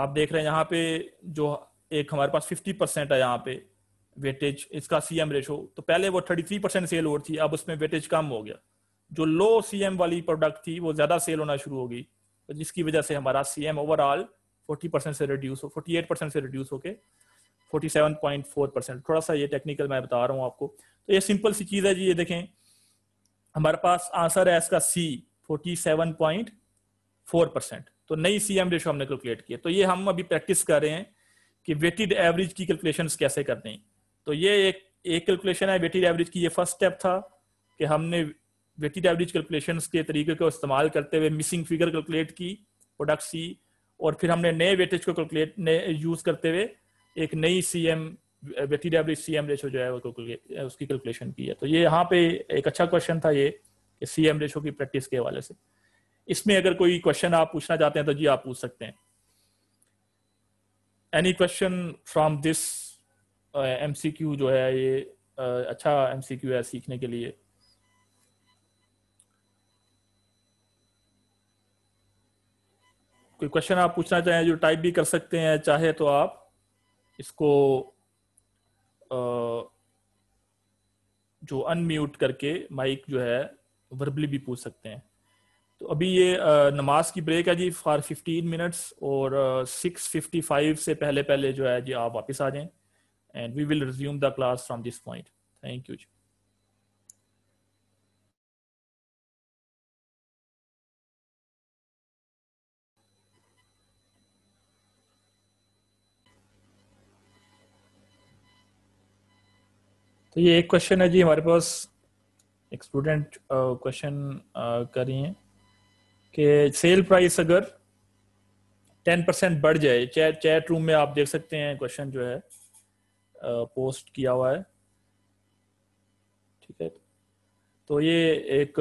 आप देख रहे हैं यहाँ पे जो एक हमारे पास 50 परसेंट है यहाँ पे वेटेज इसका सी एम रेशो तो पहले वो 33 परसेंट सेल हो थी अब उसमें वेटेज कम हो गया जो लो सी एम वाली प्रोडक्ट थी वो ज्यादा सेल होना शुरू हो गई तो जिसकी वजह से हमारा सी एम ओवरऑल 40 परसेंट से रिड्यूस हो 48 परसेंट से रिड्यूस होके 47.4 परसेंट थोड़ा सा ये टेक्निकल मैं बता रहा हूँ आपको तो ये सिंपल सी चीज है जी ये देखें हमारे पास आंसर है इसका सी 47.4 परसेंट तो नई सी एम रेशो हमने कैलकुलेट किया तो ये हम अभी प्रैक्टिस कर रहे हैं कि वेटेड एवरेज की कैलकुलेशन कैसे करते हैं तो ये एक एक कैलकुलेशन है वेटेड एवरेज की ये फर्स्ट स्टेप था कि हमने वेटेड एवरेज कैलकुलेशन के तरीके को इस्तेमाल करते हुए मिसिंग फिगर कैलकुलेट की प्रोडक्ट सी और फिर हमने नए वेटेज को कैलकुलेट यूज करते हुए एक नई सी एम बैक्टीरिया सी एम रेशो जो है वो उसकी कैलकुलेशन की है तो ये यहाँ पे एक अच्छा क्वेश्चन था ये कि सी एम रेशो की प्रैक्टिस के हवाले से इसमें अगर कोई क्वेश्चन आप पूछना चाहते हैं तो जी आप पूछ सकते हैं any question from this M C Q जो है ये uh, अच्छा एम सी क्यू है सीखने के लिए कोई क्वेश्चन आप पूछना चाहें जो टाइप भी कर सकते हैं चाहे तो आप इसको जो अनम्यूट करके माइक जो है वर्बली भी पूछ सकते हैं तो अभी ये नमाज की ब्रेक है जी फॉर 15 मिनट्स और 6:55 से पहले पहले जो है जी आप वापस आ जाएं and we will resume the class from this point thank you जी तो ये एक क्वेश्चन है जी हमारे पास एक स्टूडेंट क्वेश्चन कर रही है कि सेल प्राइस अगर टेन परसेंट बढ़ जाए चैट चैट रूम में आप देख सकते हैं क्वेश्चन जो है पोस्ट किया हुआ है ठीक है तो ये एक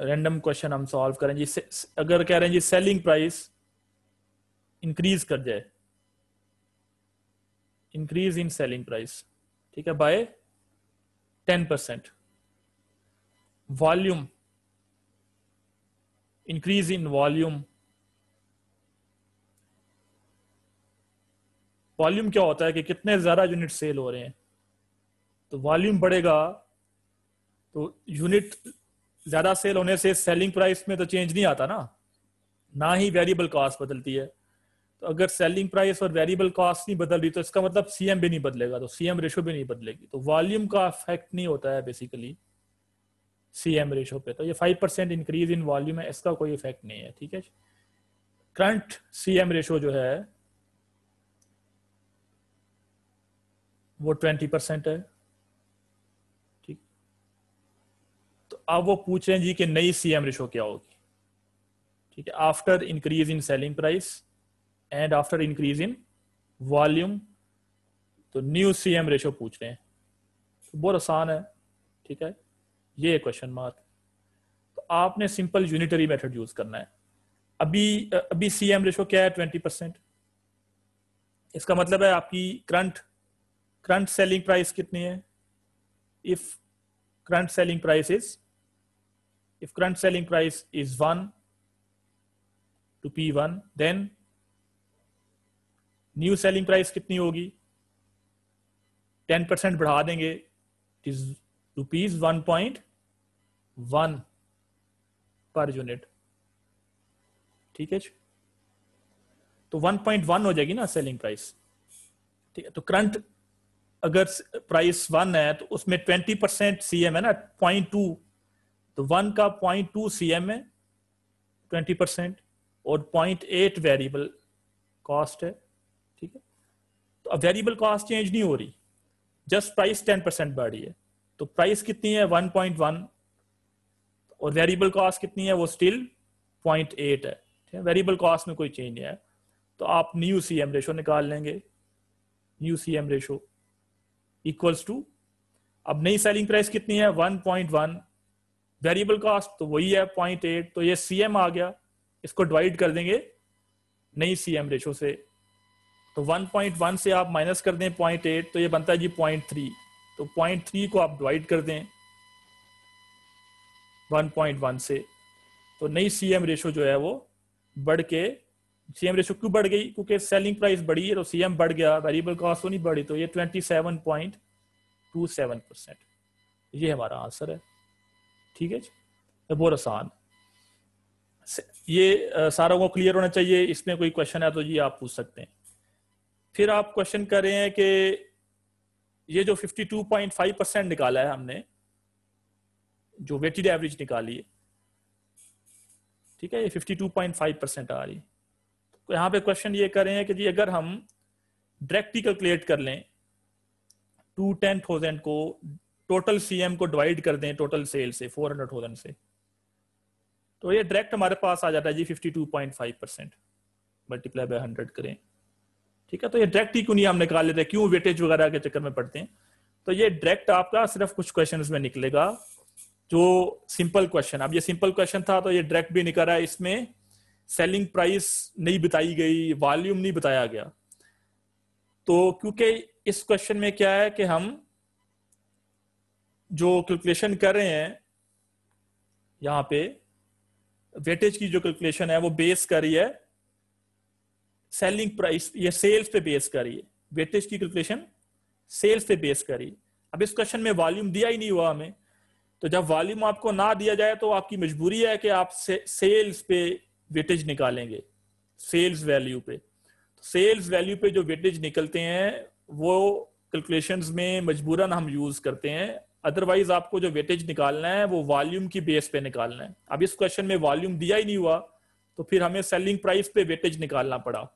रैंडम क्वेश्चन हम सॉल्व करें जी अगर कह रहे हैं जी सेलिंग प्राइस इंक्रीज कर जाए इंक्रीज इन सेलिंग प्राइस ठीक है by 10 percent volume increase in volume volume क्या होता है कि कितने ज्यादा यूनिट सेल हो रहे हैं तो वॉल्यूम बढ़ेगा तो यूनिट ज्यादा सेल होने से सेलिंग प्राइस में तो चेंज नहीं आता ना ना ही वेरिएबल कॉस्ट बदलती है तो अगर सेलिंग प्राइस और वेरिएबल कॉस्ट नहीं बदल रही तो इसका मतलब सीएम भी नहीं बदलेगा तो सीएम रेशो भी नहीं बदलेगी तो वॉल्यूम का इफेक्ट नहीं होता है बेसिकली सीएम रेशो पे तो ये five percent increase in volume है इसका कोई इफेक्ट नहीं है ठीक है करंट सीएम रेशो जो है वो ट्वेंटी परसेंट है ठीक तो अब वो पूछ रहे हैं जी कि नई सीएम रेशो क्या होगी ठीक है after increase in selling price and after increase in volume तो न्यू सी एम रेशो पूछ रहे हैं तो बहुत आसान है ठीक है ये क्वेश्चन मार्क तो आपने सिंपल यूनिटरी मेथड यूज करना है अभी अभी सी एम रेशो क्या है ट्वेंटी परसेंट इसका मतलब है आपकी करंट करंट सेलिंग प्राइस कितनी है if current selling price is if current selling price is one two P one then new selling price कितनी होगी टेन परसेंट बढ़ा देंगे rupees one point one per unit ठीक है तो वन पॉइंट वन हो जाएगी ना सेलिंग प्राइस ठीक है तो करंट अगर प्राइस वन है तो उसमें ट्वेंटी परसेंट सी है ना पॉइंट टू तो वन का पॉइंट टू सी है ट्वेंटी परसेंट और पॉइंट एट वेरिएबल कॉस्ट है वेरिएबल कॉस्ट चेंज नहीं हो रही जस्ट प्राइस टेन परसेंट बढ़ी है तो प्राइस कितनी है वन पॉइंट वन और वेरिएबल कॉस्ट कितनी है वो स्टिल पॉइंट एट है ठीक है वेरिएबल कॉस्ट में कोई चेंज नहीं है तो आप न्यू सी एम रेशो निकाल लेंगे new C M ratio equals to अब नई सेलिंग प्राइस कितनी है 1.1 वेरिएबल कॉस्ट तो वही है 0.8 तो ये एम आ गया इसको डिवाइड कर देंगे नई सी एम रेशो से तो 1.1 से आप माइनस कर दें 0.8 तो ये बनता है जी 0.3 तो 0.3 को आप डिवाइड कर दें 1.1 से तो नई सी एम रेशो जो है वो बढ़ के सी एम रेशो क्यों बढ़ गई क्योंकि सेलिंग प्राइस बढ़ी है तो सी एम बढ़ गया वेरिएबल कॉस्ट तो नहीं बढ़ी तो ये twenty seven point two seven percent ये हमारा आंसर है ठीक है जी तो बहुत आसान ये सारा को क्लियर होना चाहिए इसमें कोई क्वेश्चन है तो ये आप पूछ सकते हैं फिर आप क्वेश्चन कर रहे हैं कि ये जो 52.5 परसेंट निकाला है हमने जो वेटेड एवरेज निकाली है ठीक है ये 52.5 परसेंट आ रही है तो यहां पे क्वेश्चन ये कर रहे हैं कि जी अगर हम डायरेक्टली कैलकुलेट कर लें टू टेन थाउजेंड को टोटल सीएम को डिवाइड कर दें टोटल सेल से फोर हंड्रेड थाउजेंड से तो ये डायरेक्ट हमारे पास आ जाता है जी 52.5 परसेंट मल्टीप्लाई बाय हंड्रेड करें ठीक है तो ये डायरेक्ट ही क्यों नहीं हम निकाल लेते क्यों वेटेज वगैरह के चक्कर में पढ़ते हैं तो ये डायरेक्ट आपका सिर्फ कुछ क्वेश्चन में निकलेगा जो सिंपल क्वेश्चन अब ये सिंपल क्वेश्चन था तो ये डायरेक्ट भी निकल रहा है इसमें सेलिंग प्राइस नहीं बताई गई वॉल्यूम नहीं बताया गया तो क्योंकि इस क्वेश्चन में क्या है कि हम जो कैलकुलेशन कर रहे हैं यहां पे वेटेज की जो कैलकुलेशन है वो बेस कर रही है सेलिंग प्राइस ये सेल्स पे बेस करिए वेटेज की कैलकुलेशन सेल्स पे बेस करिए अब इस क्वेश्चन में वॉल्यूम दिया ही नहीं हुआ हमें तो जब वॉल्यूम आपको ना दिया जाए तो आपकी मजबूरी है कि आप से, सेल्स पे वेटेज निकालेंगे सेल्स वैल्यू पे तो सेल्स वैल्यू पे जो वेटेज निकलते हैं वो कैलकुलेशंस में मजबूरन हम यूज करते हैं अदरवाइज आपको जो वेटेज निकालना है वो वॉल्यूम की बेस पे निकालना है अब इस क्वेश्चन में वॉल्यूम दिया ही नहीं हुआ तो फिर हमें सेलिंग प्राइस पे वेटेज निकालना पड़ा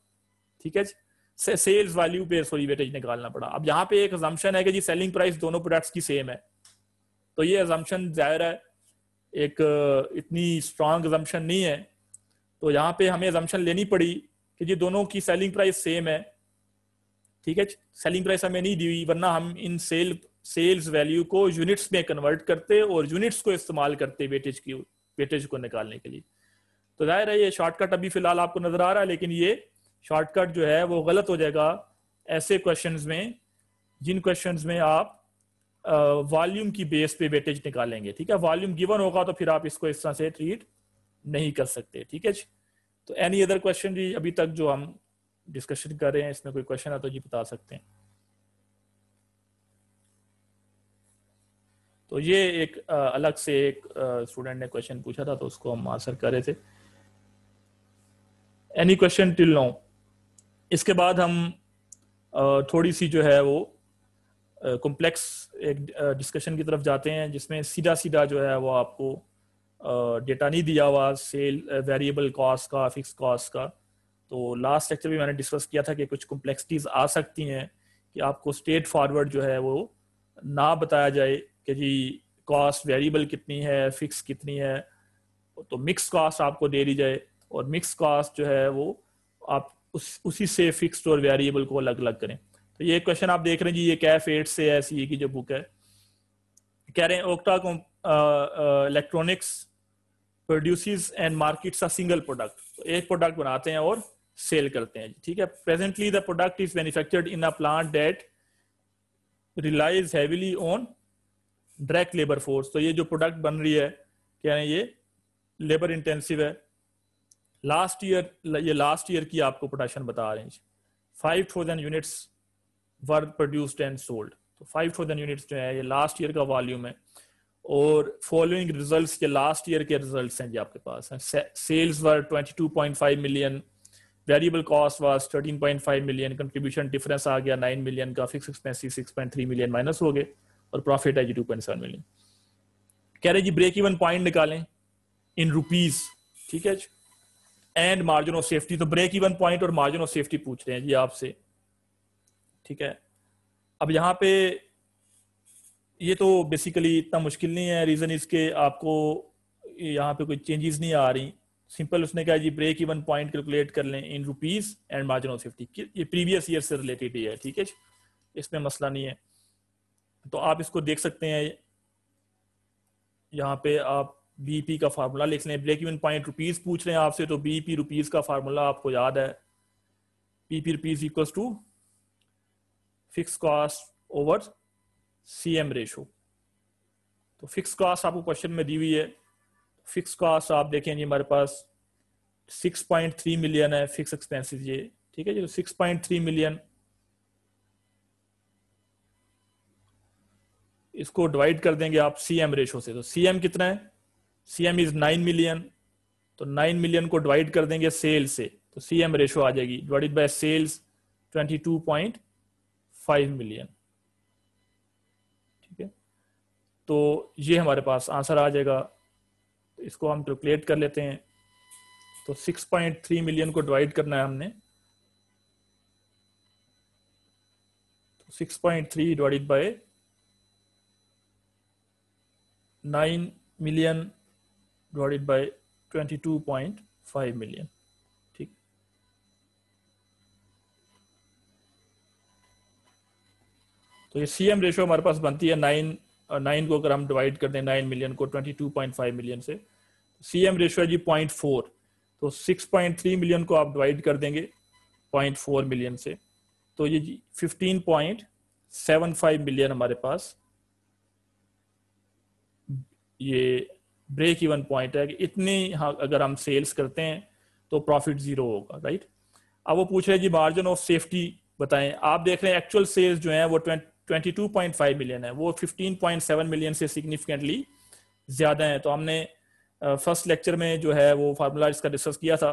ठीक है जी सेल्स वैल्यू पे सॉरी वेटेज निकालना पड़ा अब यहाँ पे एक एजम्पन है कि जी सेलिंग प्राइस दोनों प्रोडक्ट्स की सेम है तो ये एजम्पन जाहिर है एक इतनी स्ट्रांग एजम्पन नहीं है तो यहाँ पे हमें एजम्पन लेनी पड़ी कि जी दोनों की सेलिंग प्राइस सेम है ठीक है सेलिंग प्राइस हमें नहीं दी हुई वरना हम इन सेल सेल्स वैल्यू को यूनिट्स में कन्वर्ट करते और यूनिट्स को इस्तेमाल करते वेटेज की वेटेज को निकालने के लिए तो जाहिर है ये शॉर्टकट अभी फिलहाल आपको नजर आ रहा है लेकिन ये शॉर्टकट जो है वो गलत हो जाएगा ऐसे क्वेश्चंस में जिन क्वेश्चंस में आप वॉल्यूम की बेस पे वेटेज निकालेंगे ठीक है वॉल्यूम गिवन होगा तो फिर आप इसको इस तरह से ट्रीट नहीं कर सकते ठीक है जी तो एनी अदर क्वेश्चन जी अभी तक जो हम डिस्कशन कर रहे हैं इसमें कोई क्वेश्चन है तो जी बता सकते हैं तो ये एक अलग से एक स्टूडेंट ने क्वेश्चन पूछा था तो उसको हम आंसर कर रहे थे एनी क्वेश्चन टिल नाउ इसके बाद हम थोड़ी सी जो है वो कॉम्प्लेक्स एक डिस्कशन की तरफ जाते हैं जिसमें सीधा सीधा जो है वो आपको डेटा नहीं दिया हुआ सेल वेरिएबल कॉस्ट का फिक्स कॉस्ट का तो लास्ट लेक्चर भी मैंने डिस्कस किया था कि कुछ कॉम्प्लेक्सिटीज़ आ सकती हैं कि आपको स्ट्रेट फॉरवर्ड जो है वो ना बताया जाए कि जी कॉस्ट वेरिएबल कितनी है फिक्स कितनी है तो मिक्स कॉस्ट आपको दे दी जाए और मिक्स कॉस्ट जो है वो आप उस उसी से फिक्स और वेरिएबल को अलग अलग करें तो ये क्वेश्चन आप देख रहे हैं जी ये कैफ एट से है सी e की जो बुक है कह रहे हैं Octa electronics produces and markets a single product एक प्रोडक्ट बनाते हैं और सेल करते हैं ठीक है presently the product is manufactured in a plant that relies heavily on direct labour force तो ये जो प्रोडक्ट बन रही है कह रहे हैं ये लेबर इंटेंसिव है लास्ट ईयर ये लास्ट ईयर की आपको प्रोडक्शन बता रहे हैं five thousand units were produced and sold तो फाइव थाउजेंड यूनिट्स जो है ये लास्ट ईयर का वॉल्यूम है और फॉलोइंग रिजल्ट्स के लास्ट ईयर के रिजल्ट्स हैं जी आपके पास sales were 22.5 million variable cost was 13.5 million contribution difference आ गया 9 मिलियन का फिक्स एक्सपेंसिस 6.3 मिलियन माइनस हो गए और प्रॉफिट है जी 2.7 मिलियन कह रहे जी ब्रेक इवन पॉइंट निकालें इन रुपीज ठीक है जी एंड मार्जिन ऑफ सेफ्टी तो ब्रेक इवन पॉइंट और मार्जिन ऑफ सेफ्टी पूछ रहे हैं जी आपसे ठीक है अब यहाँ पे ये तो बेसिकली इतना मुश्किल नहीं है रीजन इसके आपको यहाँ पे कोई चेंजेस नहीं आ रही सिंपल उसने कहा जी ब्रेक इवन पॉइंट कैलकुलेट कर लें in rupees and margin of safety ये प्रीवियस ईयर से रिलेटेड ही है ठीक है इसमें मसला नहीं है तो आप इसको देख सकते हैं यहाँ पे आप बीपी का फार्मूला लिख लें ब्रेक इवन पॉइंट रुपीज पूछ रहे हैं आपसे तो बीपी रुपीज का फार्मूला आपको याद है PP rupees equal to fix cost over M ratio तो फिक्स कॉस्ट आपको क्वेश्चन में दी हुई है फिक्स कॉस्ट आप देखें जी हमारे पास 6.3 मिलियन है फिक्स एक्सपेंसिस ये ठीक है जी तो 6.3 मिलियन इसको डिवाइड कर देंगे आप सीएम रेशो से तो सीएम कितना है सीएम इज नाइन मिलियन तो नाइन मिलियन को डिवाइड कर देंगे सेल से तो सीएम रेशो आ जाएगी divided by sales twenty two point five million ठीक है तो ये हमारे पास आंसर आ जाएगा तो इसको हम कैलकुलेट कर लेते हैं तो सिक्स पॉइंट थ्री मिलियन को डिवाइड करना है हमने तो three divided by nine million got it by 22.5 million ठीक तो ये सीएम रेशियो हमारे पास बनती है नाइन नाइन uh, को अगर हम डिवाइड कर दें नाइन मिलियन को 22.5 मिलियन से सीएम रेशियो तो है जी पॉइंट फोर तो 6.3 मिलियन को आप डिवाइड कर देंगे 0.4 मिलियन से तो ये जी 15.75 मिलियन हमारे पास ये ब्रेक इवन पॉइंट है कि इतनी हाँ, अगर हम सेल्स करते हैं तो प्रॉफिट जीरो होगा राइट अब वो पूछ रहे हैं जी मार्जिन ऑफ सेफ्टी बताएं आप देख रहे हैं एक्चुअल सेल्स जो है वो twenty two point five million है वो फिफ्टीन पॉइंट सेवन मिलियन से सिग्निफिकेंटली ज्यादा है तो हमने फर्स्ट लेक्चर में जो है वो फार्मूला इसका डिस्कस किया था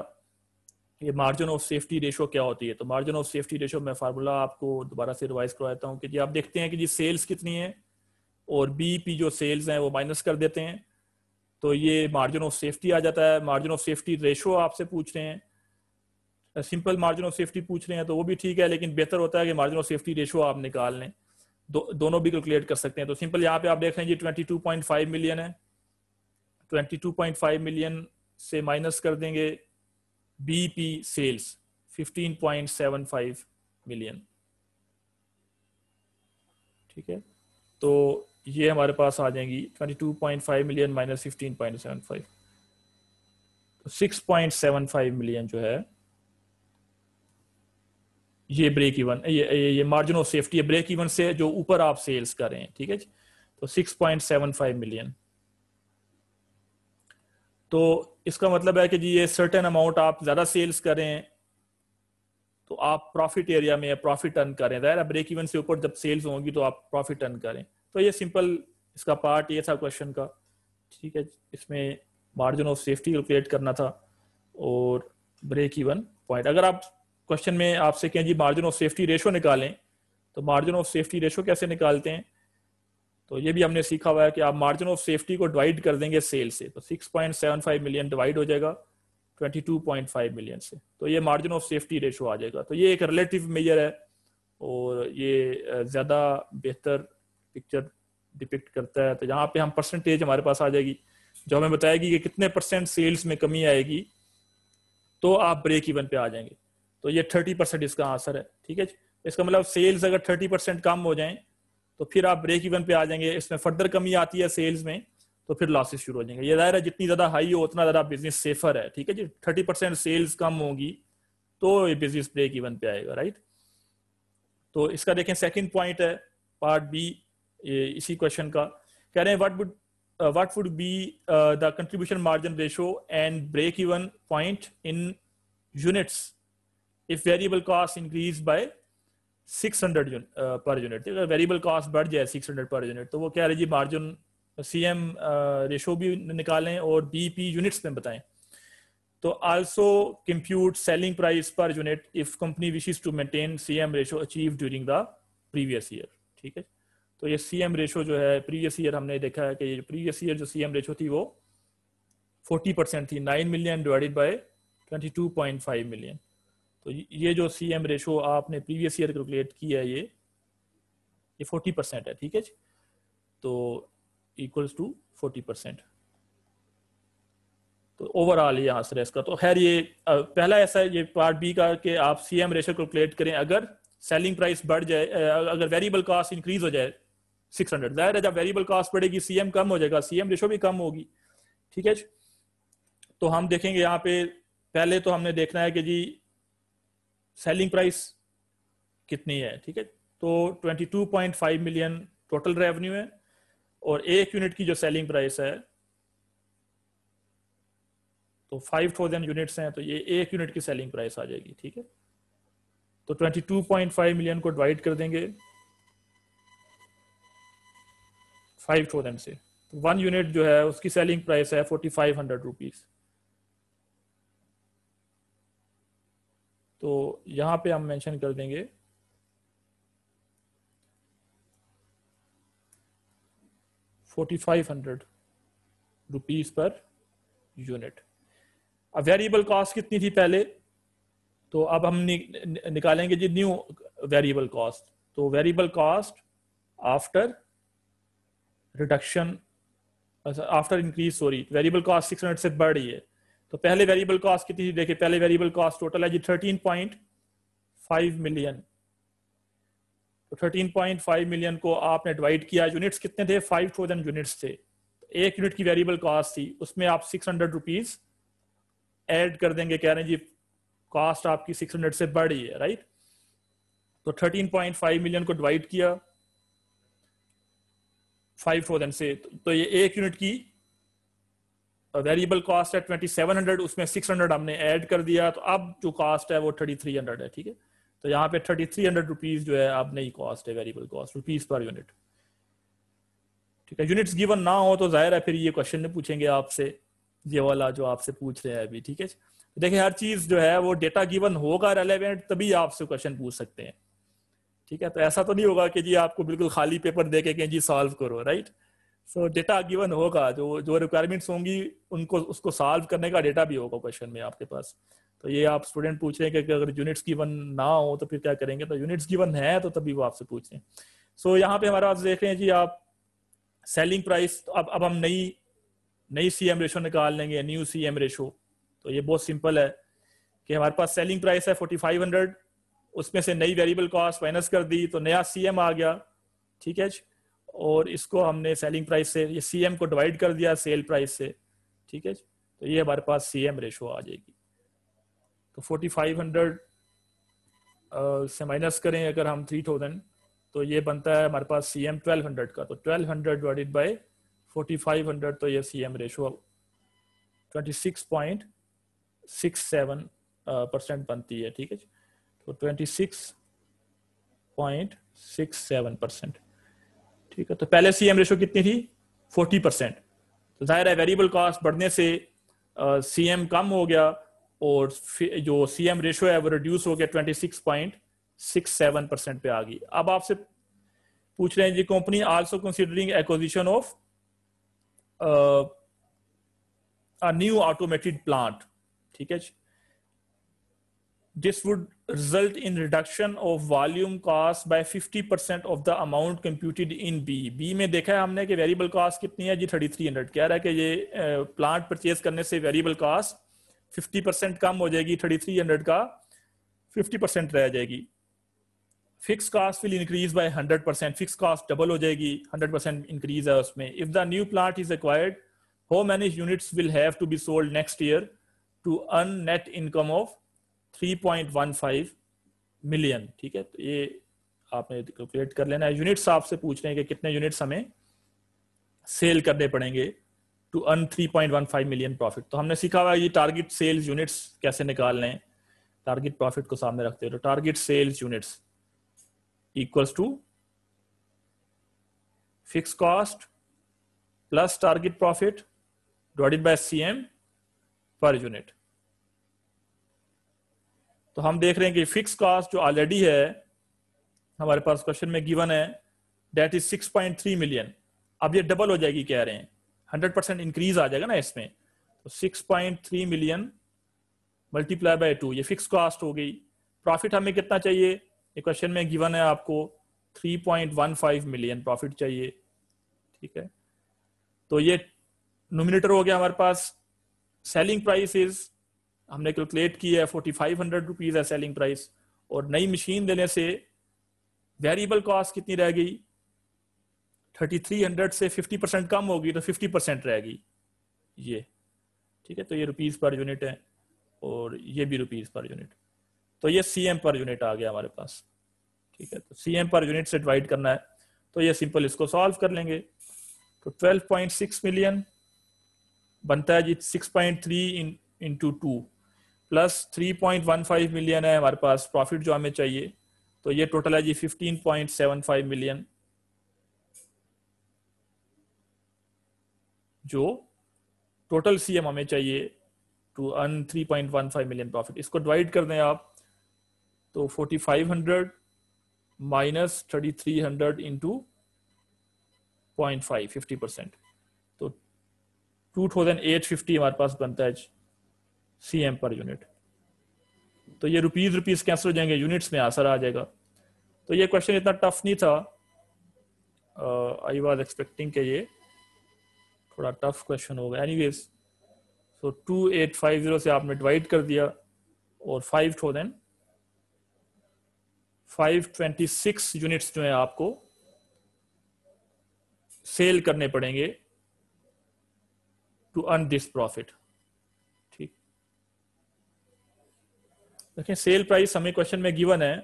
ये मार्जिन ऑफ सेफ्टी रेशो क्या होती है तो मार्जिन ऑफ सेफ्टी रेशो मैं फार्मूला आपको दोबारा से रिवाइज करवाता हूँ कि जी आप देखते हैं कि जी सेल्स कितनी है और बी पी जो सेल्स हैं वो माइनस कर देते हैं तो ये मार्जिन ऑफ सेफ्टी आ जाता है मार्जिन ऑफ सेफ्टी रेशो आपसे पूछ रहे हैं सिंपल मार्जिन ऑफ सेफ्टी पूछ रहे हैं तो वो भी ठीक है लेकिन बेहतर होता है कि मार्जिन ऑफ सेफ्टी रेशो आप निकाल लें दो, दोनों भी कैलकुलेट कर सकते हैं तो सिंपल यहाँ पे आप देख रहे हैं जी फाइव मिलियन है फाइव मिलियन से माइनस कर देंगे बीपी सेल्स फाइव मिलियन ठीक है तो ये हमारे पास आ जाएंगी 22.5 मिलियन माइनस 15.75 तो 6.75 मिलियन जो है ये ब्रेक इवन ये ये मार्जिन ऑफ सेफ्टी है ब्रेक इवन से जो ऊपर आप सेल्स कर रहे हैं ठीक है जी तो 6.75 मिलियन तो इसका मतलब है कि जी ये सर्टेन अमाउंट आप ज्यादा सेल्स करें तो आप प्रॉफिट एरिया में प्रॉफिट अर्न करें ज़ाहिर ब्रेक इवन से ऊपर जब सेल्स होंगी तो आप प्रॉफिट अर्न करें तो ये सिंपल इसका पार्ट ये था क्वेश्चन का ठीक है इसमें मार्जिन ऑफ सेफ्टी कैलकुलेट करना था और ब्रेक इवन पॉइंट अगर आप क्वेश्चन में आपसे कहें जी मार्जिन ऑफ सेफ्टी रेशो निकालें तो मार्जिन ऑफ सेफ्टी रेशो कैसे निकालते हैं तो ये भी हमने सीखा हुआ है कि आप मार्जिन ऑफ सेफ्टी को डिवाइड कर देंगे सेल से तो 6.75 मिलियन डिवाइड हो जाएगा 22.5 मिलियन से तो ये मार्जिन ऑफ सेफ्टी रेशो आ जाएगा तो ये एक रिलेटिव मेजर है और ये ज़्यादा बेहतर पिक्चर डिपिक्ट करता है तो यहाँ पे हम परसेंटेज हमारे पास आ जाएगी जो हमें बताएगी कि कितने परसेंट सेल्स में कमी आएगी तो आप ब्रेक इवन पे आ जाएंगे तो ये थर्टी परसेंट इसका आंसर है ठीक है तो इसका मतलब सेल्स अगर थर्टी परसेंट कम हो जाए तो फिर आप ब्रेक इवन पे आ जाएंगे इसमें फर्दर कमी आती है सेल्स में तो फिर लॉसेस शुरू हो जाएंगे ये जाहिर है जितनी ज्यादा हाई हो उतना ज्यादा बिजनेस सेफर है ठीक है जी थर्टी परसेंट सेल्स कम होगी तो ये बिजनेस ब्रेक इवन पे आएगा राइट तो इसका देखें सेकेंड पॉइंट है पार्ट बी इसी क्वेश्चन का कह रहे हैं what would what would be the contribution margin ratio and break even point in units if variable cost increase by 600 per unit variable cost बढ़ जाए 600 पर यूनिट तो वो कह रहे जी मार्जिन सी एम रेशो भी निकालें और बी पी यूनिट्स में बताएं तो also selling price per unit if company company to maintain C M ratio achieve during the previous year ठीक है तो ये सी एम रेशो जो है प्रीवियस ईयर हमने देखा है कि प्रीवियस ईयर जो सी एम रेशो थी वो 40 परसेंट थी 9 मिलियन डिवाइडेड बाय 22.5 मिलियन तो ये जो सी एम रेशो आपने प्रीवियस ईयर कैलकुलेट किया है ये ये 40 परसेंट है ठीक है जी तो इक्वल्स टू 40 परसेंट तो ओवरऑल ये आंसर है इसका तो खैर ये पहला ऐसा है ये पार्ट बी का कि आप सी एम रेशो कैलकुलेट करें अगर सेलिंग प्राइस बढ़ जाए अगर वेरिएबल कॉस्ट इंक्रीज हो जाए सिक्स हंड्रेड जाहिर है जब वेरिएबल कॉस्ट बढ़ेगी सीएम कम हो जाएगा सीएम रेशो भी कम होगी ठीक है तो हम देखेंगे यहाँ पे पहले तो हमने देखना है कि जी सेलिंग प्राइस कितनी है ठीक है तो 22.5 मिलियन टोटल रेवेन्यू है और एक यूनिट की जो सेलिंग प्राइस है तो 5000 यूनिट्स हैं तो ये एक यूनिट की सेलिंग प्राइस आ जाएगी ठीक है तो 22.5 मिलियन को डिवाइड कर देंगे फाइव थाउजेंड से तो वन यूनिट जो है उसकी सेलिंग प्राइस है फोर्टी फाइव हंड्रेड रुपीज तो यहां पे हम मेंशन कर देंगे forty five hundred rupees per unit अब वेरिएबल कॉस्ट कितनी थी पहले तो अब हम नि, निकालेंगे जी न्यू वेरिएबल कॉस्ट तो variable cost after reduction after increase sorry variable cost six hundred से बढ़ रही है तो पहले वेरिएबल कॉस्ट कितनी थी देखिए पहले वेरिएबल कॉस्ट टोटल है जी थर्टीन पॉइंट फाइव मिलियन तो थर्टीन पॉइंट फाइव मिलियन को आपने डिवाइड किया यूनिट्स कितने थे फाइव थाउजेंड यूनिट्स थे तो एक यूनिट की वेरिएबल कॉस्ट थी उसमें आप सिक्स हंड्रेड रुपीज एड कर देंगे कह रहे हैं जी कॉस्ट आपकी सिक्स हंड्रेड से बढ़ रही है राइट तो थर्टीन पॉइंट फाइव मिलियन को डिवाइड किया फाइव थाउजेंड से तो ये एक यूनिट की वेरिएबल कॉस्ट है ट्वेंटी सेवन हंड्रेड उसमें सिक्स हंड्रेड हमने ऐड कर दिया तो अब जो कॉस्ट है वो थर्टी थ्री हंड्रेड है ठीक है तो यहाँ पे थर्टी थ्री हंड्रेड रुपीज जो है अब नई कॉस्ट है variable cost rupees per unit ठीक है यूनिट्स गिवन ना हो तो जाहिर है फिर ये क्वेश्चन पूछेंगे आपसे ये वाला जो आपसे पूछ रहे हैं अभी ठीक है देखिए हर चीज जो है वो डेटा गिवन होगा रेलेवेंट तभी आपसे क्वेश्चन पूछ सकते हैं ठीक है तो ऐसा तो नहीं होगा कि जी आपको बिल्कुल खाली पेपर दे के जी सॉल्व करो राइट सो डेटा गिवन होगा जो जो रिक्वायरमेंट्स होंगी उनको उसको सॉल्व करने का डेटा भी होगा क्वेश्चन में आपके पास तो ये आप स्टूडेंट पूछ रहे हैं कि अगर यूनिट्स गिवन ना हो तो फिर क्या करेंगे तो यूनिट्स गिवन है तो तभी वो आपसे पूछ रहे हैं सो so, यहाँ पे हमारा आप देख रहे हैं जी आप सेलिंग प्राइस तो अब अब हम नई नई सी एम रेशो निकाल लेंगे न्यू सी एम रेशो तो ये बहुत सिंपल है कि हमारे पास सेलिंग प्राइस है फोर्टी फाइव हंड्रेड उसमें से नई वेरिएबल कॉस्ट माइनस कर दी तो नया सीएम आ गया ठीक है जी और इसको हमने सेलिंग प्राइस से ये सीएम को डिवाइड कर दिया सेल प्राइस से ठीक है जी तो ये हमारे पास सीएम रेशो आ जाएगी तो 4500 हंड्रेड से माइनस करें अगर हम 3000 तो ये बनता है हमारे पास सी एम ट्वेल्व का तो 1200 हंड्रेड डिवाइडेड बाई फोर्टी तो ये C M ratio twenty six point six seven percent बनती है ठीक है जी तो 26.67 परसेंट ठीक है तो पहले सी एम रेशो कितनी थी 40 परसेंट तो जाहिर है वेरिएबल कॉस्ट बढ़ने से सी एम कम हो गया और जो सी एम रेशो है वो रिड्यूस हो गया 26.67 परसेंट पे आ गई अब आपसे पूछ रहे हैं जी company also considering acquisition of new automated plant ठीक है जी this would result in reduction of volume cost by 50% of the amount computed in B. B में देखा है हमने कि वेरिएबल कॉस्ट कितनी है जी 3300 कह रहा है कि ये प्लांट परचेज करने से वेरिएबल कॉस्ट 50% कम हो जाएगी 3300 का 50% रह जाएगी fix cost will increase by 100% percent fix cost double हो जाएगी 100% इंक्रीज है उसमें if the new plant is acquired how many units will have to be sold next year to earn net income of 3.15 million ठीक है तो ये आपने calculate कर लेना है यूनिट्स आपसे पूछ रहे हैं कि कितने यूनिट्स हमें सेल करने पड़ेंगे टू अर्न 3.15 मिलियन प्रॉफिट तो हमने सीखा हुआ है ये टारगेट सेल्स यूनिट्स कैसे निकाल लें टारगेट प्रॉफिट को सामने रखते हैं तो target sales units equals to fix cost plus target profit divided by CM per unit तो हम देख रहे हैं कि फिक्स कॉस्ट जो ऑलरेडी है हमारे पास क्वेश्चन में गिवन है डेट इज 6.3 मिलियन अब ये डबल हो जाएगी कह रहे हैं 100 परसेंट इंक्रीज आ जाएगा ना इसमें तो 6.3 मिलियन मल्टीप्लाई बाय टू ये फिक्स कॉस्ट हो गई प्रॉफिट हमें कितना चाहिए ये क्वेश्चन में गिवन है आपको 3.15 मिलियन प्रॉफिट चाहिए ठीक है तो ये नोमिनेटर हो गया हमारे पास सेलिंग प्राइस इज हमने कैलकुलेट की है फोर्टी फाइव हंड्रेड रुपीज़ है सेलिंग प्राइस और नई मशीन देने से वेरिएबल कॉस्ट कितनी रह गई थर्टी थ्री हंड्रेड से फिफ्टी परसेंट कम होगी तो फिफ्टी परसेंट रहेगी ये ठीक है तो ये रुपीज़ पर यूनिट है और ये भी रुपीज़ पर यूनिट तो ये सी एम पर यूनिट आ गया हमारे पास ठीक है तो सी एम पर यूनिट से डिवाइड करना है तो ये सिंपल इसको सॉल्व कर लेंगे तो ट्वेल्व पॉइंट सिक्स मिलियन बनता है जी six three in into two plus 3.15 million है हमारे पास प्रॉफिट जो हमें चाहिए तो ये टोटल है जी 15.75 मिलियन जो टोटल सीएम हमें चाहिए टू अर्न 3.15 मिलियन प्रॉफिट इसको डिवाइड कर दें आप तो 4500 माइनस 3300 इनटू 0.5 50 परसेंट तो 2850 हमारे पास बनता है सी एम पर यूनिट तो ये रुपीज रुपीज कैंसिल हो जाएंगे यूनिट्स में आसर आ जाएगा तो ये क्वेश्चन इतना टफ नहीं था आई वॉज एक्सपेक्टिंग के ये थोड़ा टफ क्वेश्चन होगा anyways so two eight five zero से आपने डिवाइड कर दिया और five thousand five twenty six units जो है आपको सेल करने पड़ेंगे टू अर्न दिस प्रॉफिट देखें सेल प्राइस हमें क्वेश्चन में गिवन है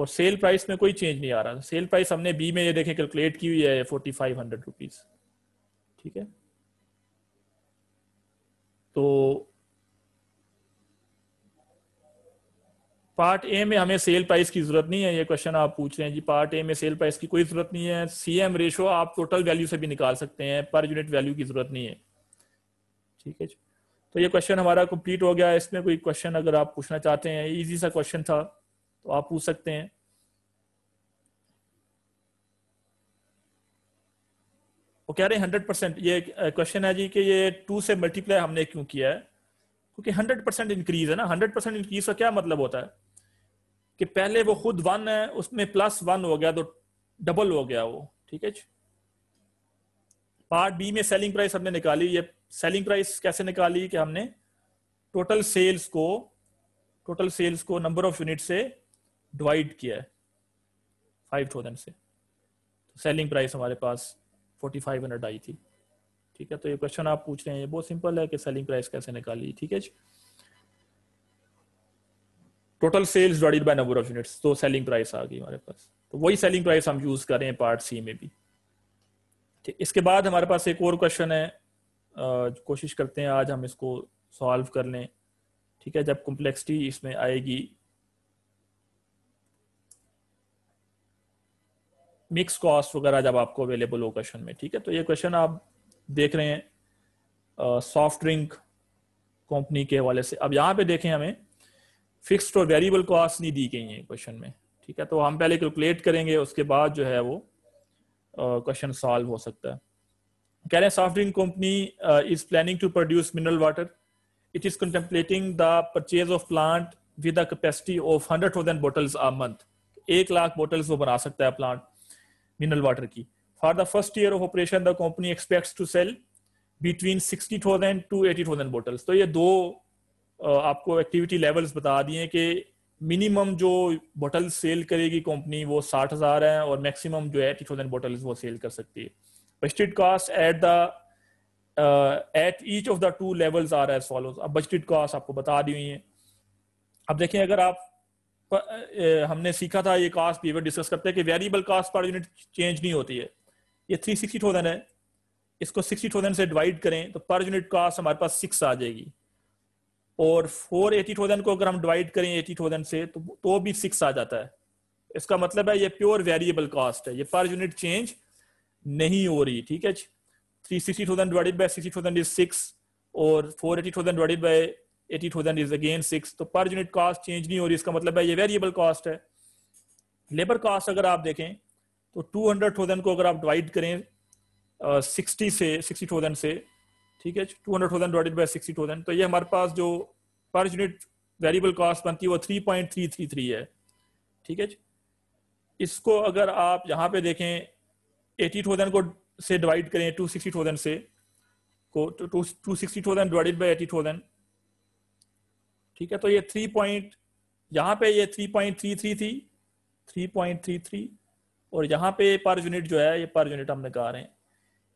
और सेल प्राइस में कोई चेंज नहीं आ रहा सेल प्राइस हमने बी में ये देखें कैलकुलेट की हुई है फोर्टी फाइव हंड्रेड रुपीज ठीक है तो पार्ट ए में हमें सेल प्राइस की जरूरत नहीं है ये क्वेश्चन आप पूछ रहे हैं जी पार्ट ए में सेल प्राइस की कोई जरूरत नहीं है सीएम रेशो आप टोटल वैल्यू से भी निकाल सकते हैं पर यूनिट वैल्यू की जरूरत नहीं है ठीक है जी तो ये क्वेश्चन हमारा कंप्लीट हो गया इसमें कोई क्वेश्चन अगर आप पूछना चाहते हैं इजी सा क्वेश्चन था तो आप पूछ सकते हैं वो कह रहे हैं हंड्रेड परसेंट ये क्वेश्चन है जी कि ये टू से मल्टीप्लाई हमने क्यों किया है क्योंकि हंड्रेड परसेंट इंक्रीज है ना हंड्रेड परसेंट इंक्रीज का क्या मतलब होता है कि पहले वो खुद वन है उसमें प्लस वन हो गया तो डबल हो गया वो ठीक है जी पार्ट बी में सेलिंग प्राइस हमने निकाली ये सेलिंग प्राइस कैसे निकाली कि हमने टोटल सेल्स को टोटल सेल्स को नंबर ऑफ यूनिट से डिवाइड किया है फाइव थाउजेंड से सेलिंग तो प्राइस हमारे पास फोर्टी फाइव हंड्रेड आई थी ठीक है तो ये क्वेश्चन आप पूछ रहे हैं ये बहुत सिंपल है कि सेलिंग प्राइस कैसे निकाली ठीक है जी total sales divided by number of units तो सेलिंग प्राइस आ गई हमारे पास तो वही सेलिंग प्राइस हम यूज कर रहे हैं पार्ट सी में भी ठीक इसके बाद हमारे पास एक और क्वेश्चन है कोशिश करते हैं आज हम इसको सॉल्व कर लें ठीक है जब कॉम्प्लेक्सिटी इसमें आएगी मिक्स कॉस्ट वगैरह जब आपको अवेलेबल हो क्वेश्चन में ठीक है तो ये क्वेश्चन आप देख रहे हैं सॉफ्ट ड्रिंक कंपनी के हवाले से अब यहाँ पे देखें हमें फिक्स्ड और वेरिएबल कॉस्ट नहीं दी गई है क्वेश्चन में ठीक है तो हम पहले कैलकुलेट करेंगे उसके बाद जो है वो क्वेश्चन सॉल्व हो सकता है Gala Soft Drink Company uh, is planning to produce mineral water. It is contemplating the purchase of plant with a capacity of 100,000 bottles a month. एक लाख bottles वो बना सकता है plant mineral water की. For the first year of operation, the company expects to sell between 60,000 to 80,000 bottles. तो ये दो आपको एक्टिविटी लेवल्स बता दिए कि मिनिमम जो बोटल सेल करेगी कंपनी वो साठ हजार है और मैक्सिमम जो है एटी थाउजेंड बोटल्स वो सेल कर सकती है budgeted cost at the uh, at each of the two levels are as follows अब budgeted cost आपको बता दी हुई हैं अब देखें अगर आप हमने सीखा था ये कास्ट बिहेवियर डिस्कस करते हैं कि variable cost per unit change नहीं होती है ये थ्री सिक्सटी थाउजेंड है इसको सिक्सटी थाउजेंड से डिवाइड करें तो पर यूनिट कास्ट हमारे पास सिक्स आ जाएगी और फोर एटी थाउजेंड को अगर हम डिवाइड करें एटी थाउजेंड से तो, तो भी सिक्स आ जाता है इसका मतलब है ये प्योर वेरिएबल कास्ट है ये पर यूनिट चेंज नहीं हो रही ठीक है three sixty thousand divided by sixty thousand is six और four eighty thousand divided by eighty thousand is again six तो पर यूनिट कॉस्ट चेंज नहीं हो रही इसका मतलब है ये वेरिएबल कॉस्ट है लेबर कॉस्ट अगर आप देखें तो टू हंड्रेड थाउजेंड को अगर आप डिवाइड करें सिक्सटी uh, से सिक्सटी थाउजेंड से ठीक है two hundred thousand divided by sixty thousand तो ये हमारे पास जो पर यूनिट वेरिएबल कॉस्ट बनती है वो three point three three three है ठीक है इसको अगर आप यहाँ पे देखें एटी थाउजेंड को से डिवाइड करें टू सिक्सटी थाउजेंड से को two sixty thousand divided by eighty thousand ठीक है तो ये थ्री पॉइंट यहाँ पे ये थ्री पॉइंट थ्री थ्री थी थ्री पॉइंट थ्री थ्री और यहाँ पे पर यूनिट जो है ये पर यूनिट हम निकाल रहे हैं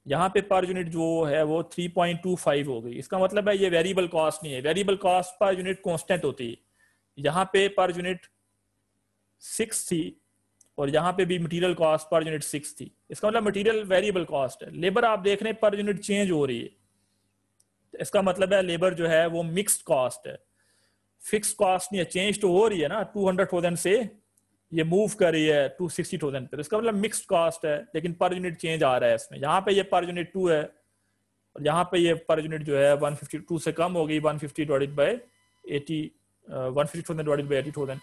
यहाँ पे पर यूनिट जो है वो थ्री पॉइंट टू फाइव हो गई इसका मतलब है ये वेरिएबल कॉस्ट नहीं है variable cost per unit constant होती है यहाँ पे पर यूनिट सिक्स थी और यहाँ पे भी material cost per unit six थी इसका मतलब मटेरियल वेरिएबल कॉस्ट है लेबर आप देख रहे हैं पर यूनिट चेंज हो रही है तो इसका मतलब है लेबर जो है वो मिक्स्ड कॉस्ट है फिक्स कॉस्ट नहीं है चेंज तो हो रही है ना टू हंड्रेड से ये मूव कर रही है टू सिक्सटी थाउजेंड पर इसका मतलब मिक्स्ड कॉस्ट है लेकिन पर यूनिट चेंज आ रहा है इसमें यहाँ पे ये पर यूनिट टू है और यहाँ पे ये पर यूनिट जो है 152 से कम हो गई 150 fifty divided by eighty one fifty thousand divided by eighty thousand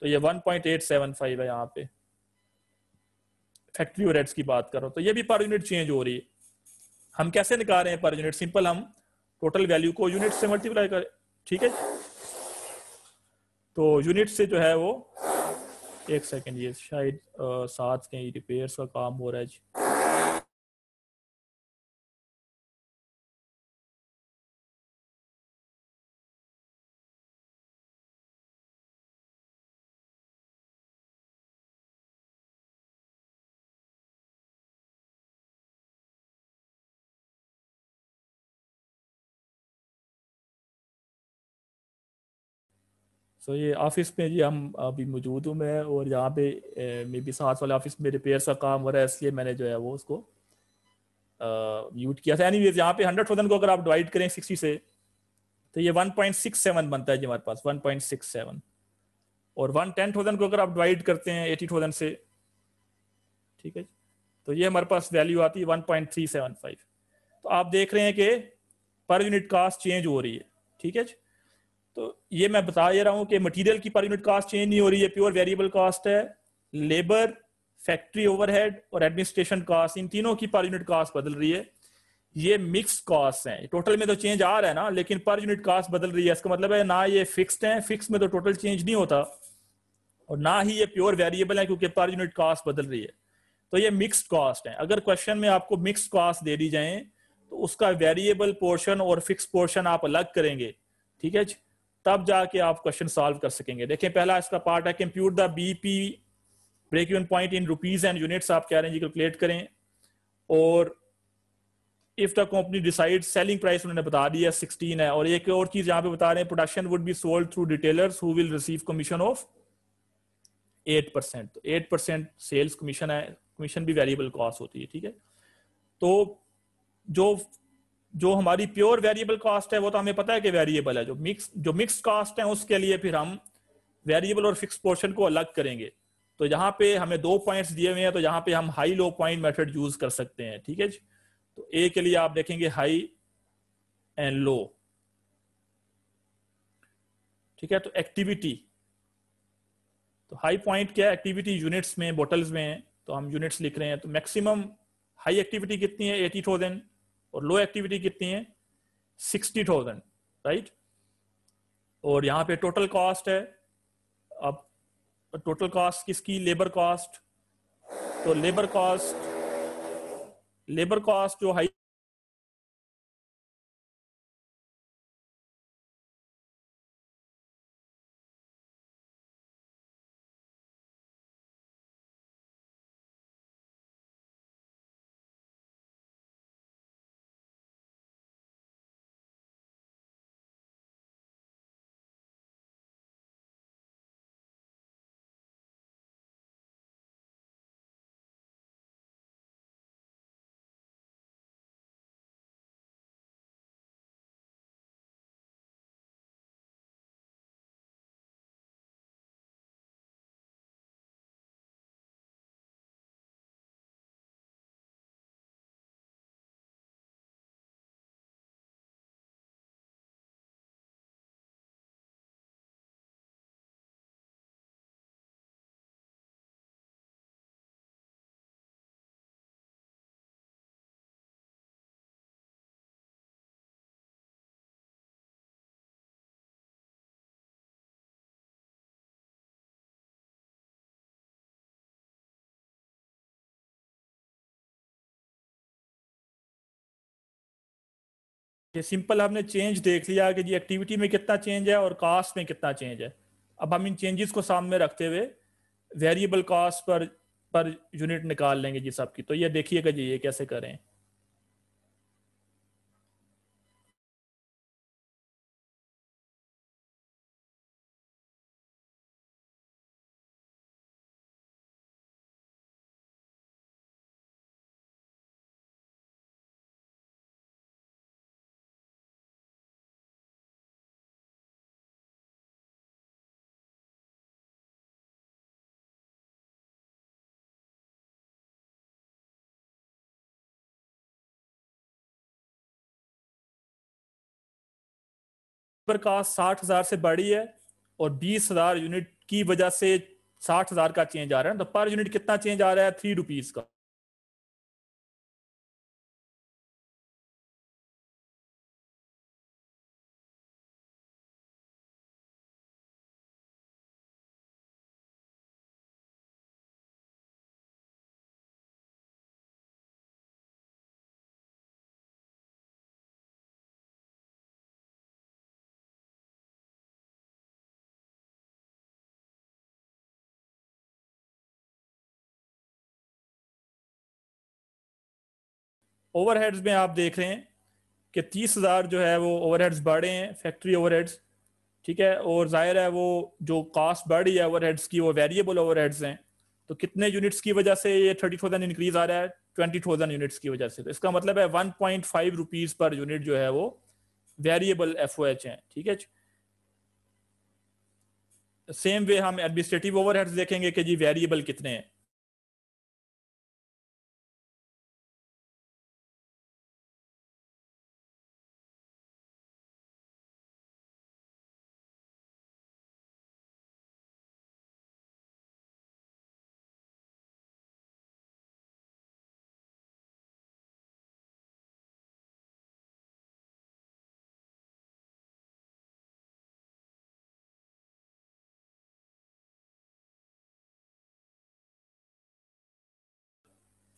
तो ये 1.875 है यहाँ पे फैक्ट्री ओवरहेड्स की बात कर रहा तो ये भी पर यूनिट चेंज हो रही है हम कैसे निकाल रहे हैं पर यूनिट सिंपल हम टोटल वैल्यू को यूनिट से मल्टीप्लाई करें ठीक है तो यूनिट से जो है वो एक सेकेंड ये शायद साथ कहीं रिपेयर्स का काम हो रहा है जी सो so, ये ऑफिस में जी हम अभी मौजूद हूँ मैं और यहाँ पे मे बी साथ वाले ऑफिस में रिपेयर का काम हो रहा है इसलिए मैंने जो है वो उसको म्यूट किया था एनी वेज यहाँ पे हंड्रेड थाउजेंड को अगर आप डिवाइड करें सिक्सटी से तो ये वन पॉइंट सिक्स सेवन बनता है जी हमारे पास वन पॉइंट सिक्स सेवन और वन टेन थाउजेंड को अगर आप डिवाइड करते हैं एटी थाउजेंड से ठीक है जी तो ये हमारे पास वैल्यू आती है one point three seven five तो आप देख रहे हैं कि पर यूनिट कास्ट चेंज हो रही है ठीक है जी तो ये मैं बता दे रहा हूं कि मटेरियल की पर यूनिट कास्ट चेंज नहीं हो रही है प्योर वेरिएबल कास्ट है लेबर फैक्ट्री ओवरहेड और एडमिनिस्ट्रेशन कास्ट इन तीनों की पर यूनिट कास्ट बदल रही है ये मिक्स कॉस्ट हैं टोटल में तो चेंज आ रहा है ना लेकिन पर यूनिट कास्ट बदल रही है इसका मतलब है ना ये फिक्स्ड हैं फिक्स में तो टोटल चेंज नहीं होता और ना ही ये प्योर वेरिएबल है क्योंकि पर यूनिट कास्ट बदल रही है तो ये मिक्स कास्ट है अगर क्वेश्चन में आपको मिक्स कास्ट दे दी जाए तो उसका वेरिएबल पोर्शन और फिक्स पोर्शन आप अलग करेंगे ठीक है जी तब जाके आप क्वेश्चन सॉल्व कर सकेंगे देखें पहला इसका पार्ट है compute the BP break even point in rupees and units आप कह रहे हैं जी कैलकुलेट करें और if the company decide selling price उन्होंने बता दिया 16 है और एक और चीज यहां पे बता रहे हैं production would be sold through retailers who will receive commission of 8 percent तो एट परसेंट सेल्स कमीशन है कमीशन भी वेरिएबल कॉस्ट होती है ठीक है तो जो जो हमारी प्योर वेरिएबल कॉस्ट है वो तो हमें पता है कि वेरिएबल है जो मिक्स जो मिक्स कॉस्ट है उसके लिए फिर हम वेरिएबल और फिक्स पोर्शन को अलग करेंगे तो यहाँ पे हमें दो पॉइंट्स दिए हुए हैं तो यहाँ पे हम high low point method use कर सकते हैं ठीक है जी तो ए के लिए आप देखेंगे हाई एंड लो ठीक है तो एक्टिविटी तो हाई पॉइंट क्या है एक्टिविटी यूनिट्स में बोटल्स में है तो हम यूनिट्स लिख रहे हैं तो मैक्सिमम हाई एक्टिविटी कितनी है एटी थाउजेंड और लो एक्टिविटी कितनी है सिक्सटी थाउजेंड राइट और यहाँ पे टोटल कॉस्ट है अब टोटल कॉस्ट किसकी लेबर कॉस्ट तो लेबर कॉस्ट लेबर कॉस्ट जो हाई ये सिंपल हमने चेंज देख लिया कि जी एक्टिविटी में कितना चेंज है और कास्ट में कितना चेंज है अब हम इन चेंजेस को सामने रखते हुए वेरिएबल कास्ट पर पर यूनिट निकाल लेंगे जी सबकी तो ये देखिएगा जी ये कैसे करें पर कास्ट साठ हजार से बढ़ी है और बीस हजार यूनिट की वजह से साठ हजार का चेंज आ रहा है तो पर यूनिट कितना चेंज आ रहा है थ्री रुपीज का ओवरहेड्स में आप देख रहे हैं कि तीस हज़ार जो है वो ओवरहेड्स बढ़े हैं फैक्ट्री ओवरहेड्स ठीक है और ज़ाहिर है वो जो कास्ट बढ़ रही है ओवरहेड्स की वो वेरिएबल ओवरहेड्स हैं तो कितने यूनिट्स की वजह से ये थर्टी थाउजेंड इंक्रीज आ रहा है ट्वेंटी थाउजेंड यूनिट्स की वजह से तो इसका मतलब है one point five rupees per unit जो है वो वेरिएबल एफ ओ एच है ठीक है सेम वे हम एडमिनिस्ट्रेटिव ओवरहेड्स देखेंगे कि जी वेरिएबल कितने हैं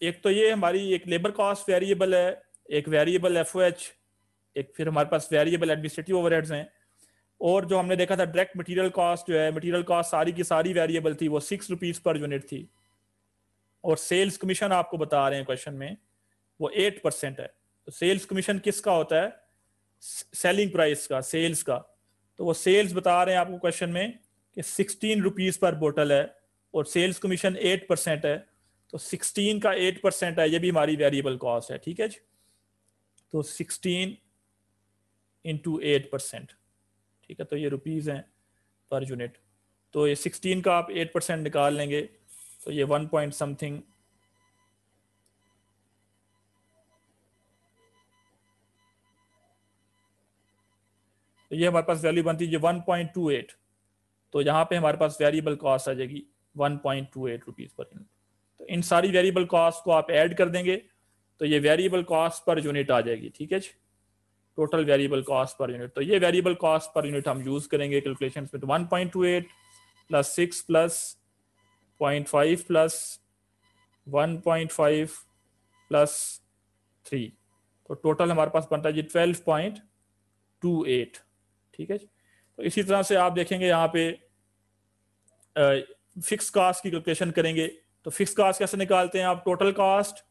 एक तो ये हमारी एक लेबर कॉस्ट वेरिएबल है एक वेरिएबल एफ एक फिर हमारे पास वेरिएबल एडमिनिस्ट्रेटिव ओवरहेड्स हैं और जो हमने देखा था डायरेक्ट मटेरियल कॉस्ट जो है मटेरियल कॉस्ट सारी की सारी वेरिएबल थी वो सिक्स रुपीज पर यूनिट थी और सेल्स कमीशन आपको बता रहे हैं क्वेश्चन में वो एट परसेंट है तो सेल्स कमीशन किसका होता है सेलिंग प्राइस का सेल्स का तो वो सेल्स बता रहे हैं आपको क्वेश्चन में कि सिक्सटीन रुपीज पर बोटल है और सेल्स कमीशन एट परसेंट है तो 16 का 8 परसेंट है ये भी हमारी वेरिएबल कॉस्ट है ठीक है जी तो 16 इंटू एट परसेंट ठीक है तो ये रुपीज़ हैं पर यूनिट तो ये 16 का आप 8 परसेंट निकाल लेंगे तो ये 1 पॉइंट समथिंग तो ये हमारे पास वैल्यू बनती है टू एट तो यहाँ पे हमारे पास वेरिएबल कॉस्ट आ जाएगी 1.28 पॉइंट रुपीज़ पर यूनिट इन सारी वेरिएबल कॉस्ट को आप ऐड कर देंगे तो ये वेरिएबल कॉस्ट पर यूनिट आ जाएगी ठीक है जी total variable cost per unit तो ये वेरिएबल कॉस्ट पर यूनिट हम यूज करेंगे कैलकुलेशन में one point two eight plus six plus point five plus one point five plus three तो टोटल तो हमारे पास बनता है जी ट्वेल्व पॉइंट टू एट ठीक है जी तो इसी तरह से आप देखेंगे यहाँ पे फिक्स कास्ट की कैलकुलेशन करेंगे तो फिक्स कास्ट कैसे निकालते हैं आप टोटल कास्ट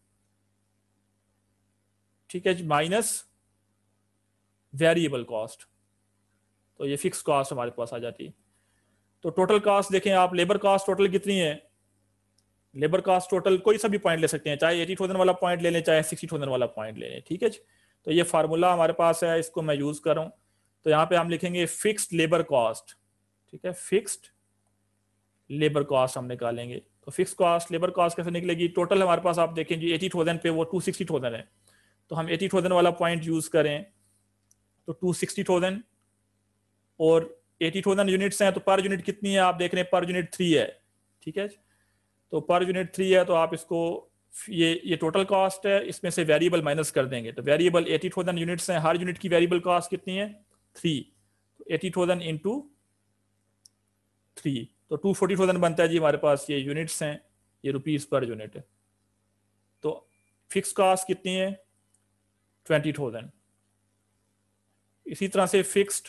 ठीक है माइनस वेरिएबल कॉस्ट तो ये फिक्स कॉस्ट हमारे पास आ जाती है तो टोटल कास्ट देखें आप लेबर कास्ट टोटल कितनी है लेबर कास्ट टोटल कोई सा भी पॉइंट ले सकते हैं चाहे एटी थाउजेंड वाला पॉइंट ले लें चाहे सिक्सटी थाउजेंड वाला पॉइंट ले लें ठीक है जी तो ये फार्मूला हमारे पास है इसको मैं यूज कर रहा तो यहां पे हम लिखेंगे फिक्स्ड लेबर कॉस्ट ठीक है फिक्स्ड लेबर कॉस्ट हम निकालेंगे तो फिक्स कॉस्ट लेबर कॉस्ट कैसे निकलेगी टोटल हमारे पास आप देखें जी एटी थाउजेंड पे वो टू सिक्सटी थाउजेंड है तो हम एटी थाउजेंड वाला पॉइंट यूज करें तो टू सिक्सटी थाउजेंड और एटी थाउजेंड यूनिट्स हैं तो पर यूनिट कितनी है आप देख रहे हैं पर यूनिट थ्री है ठीक है तो पर यूनिट थ्री है तो आप इसको ये ये टोटल कॉस्ट है इसमें से वेरिएबल माइनस कर देंगे तो वेरिएबल एटी थाउजेंड यूनिट्स हैं हर यूनिट की वेरिएबल कॉस्ट कितनी है three eighty thousand into three तो टू फोर्टी थाउजेंड बनता है जी हमारे पास ये यूनिट्स हैं ये रुपीज़ पर यूनिट है तो फिक्स कास्ट कितनी है ट्वेंटी थाउजेंड इसी तरह से फिक्स्ड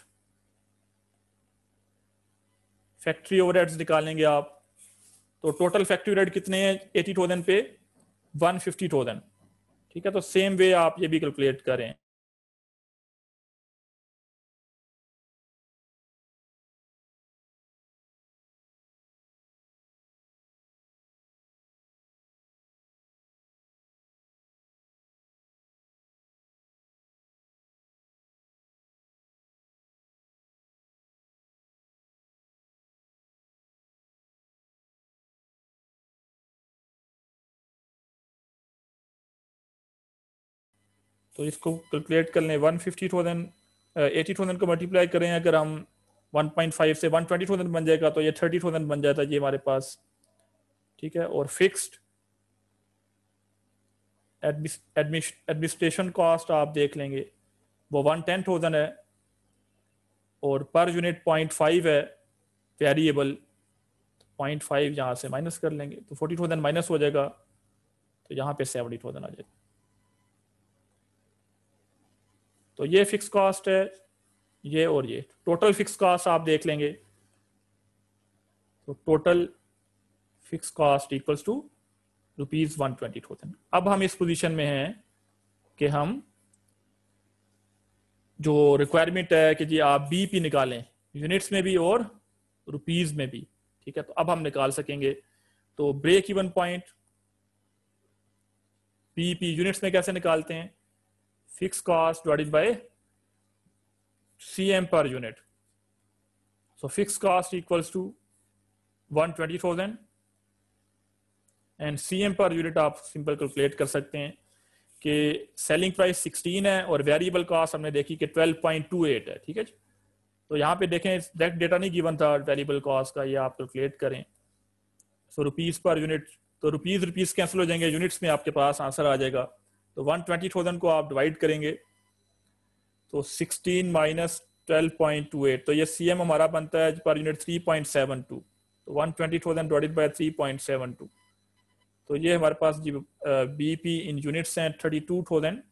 फैक्ट्री ओवरहेड्स निकालेंगे आप तो टोटल फैक्ट्री ओवरहेड कितने हैं एटी थाउजेंड पे वन फिफ्टी थाउजेंड ठीक है तो सेम वे आप ये भी कैलकुलेट करें तो इसको कैलकुलेट कर लें one fifty thousand eighty thousand को मल्टीप्लाई करें अगर हम वन पॉइंट फाइव से वन ट्वेंटी थाउजेंड बन जाएगा तो ये थर्टी थाउजेंड बन जाता है ये हमारे पास ठीक है और फिक्स्ड एडमिनिस्ट्रेशन कॉस्ट आप देख लेंगे वो वन टेन थाउजेंड है और पर यूनिट पॉइंट फाइव है वेरिएबल पॉइंट फाइव यहाँ से माइनस कर लेंगे तो फोर्टी थाउजेंड माइनस हो जाएगा तो यहाँ पे सेवेंटी थाउजेंड आ जाएगा तो ये फिक्स कॉस्ट है ये और ये टोटल फिक्स कॉस्ट आप देख लेंगे तो total fix cost equals to rupees one twenty thousand अब हम इस पोजीशन में हैं कि हम जो रिक्वायरमेंट है कि जी आप बी पी निकालें यूनिट्स में भी और रुपीज में भी ठीक है तो अब हम निकाल सकेंगे तो break even point P units में कैसे निकालते हैं fixed cost divided by cm per unit. So fixed cost equals to 120,000 and cm per unit आप simple calculate kar sakte hain ke selling price 16 hai aur variable cost humne dekhi ke 12.28 hai theek hai तो यहाँ पे देखें that data नहीं given था variable cost का ये आप कैलकुलेट करें सो रुपीस पर यूनिट तो रुपीस रुपीस कैंसिल हो जाएंगे यूनिट्स में आपके पास आंसर आ जाएगा तो 120,000 को आप डिवाइड करेंगे तो 16 minus twelve point two eight तो ये सी एम हमारा बनता है per unit three point seven two तो one twenty thousand divided by three point seven two तो ये हमारे पास जी बी पी इन यूनिट्स हैं thirty two thousand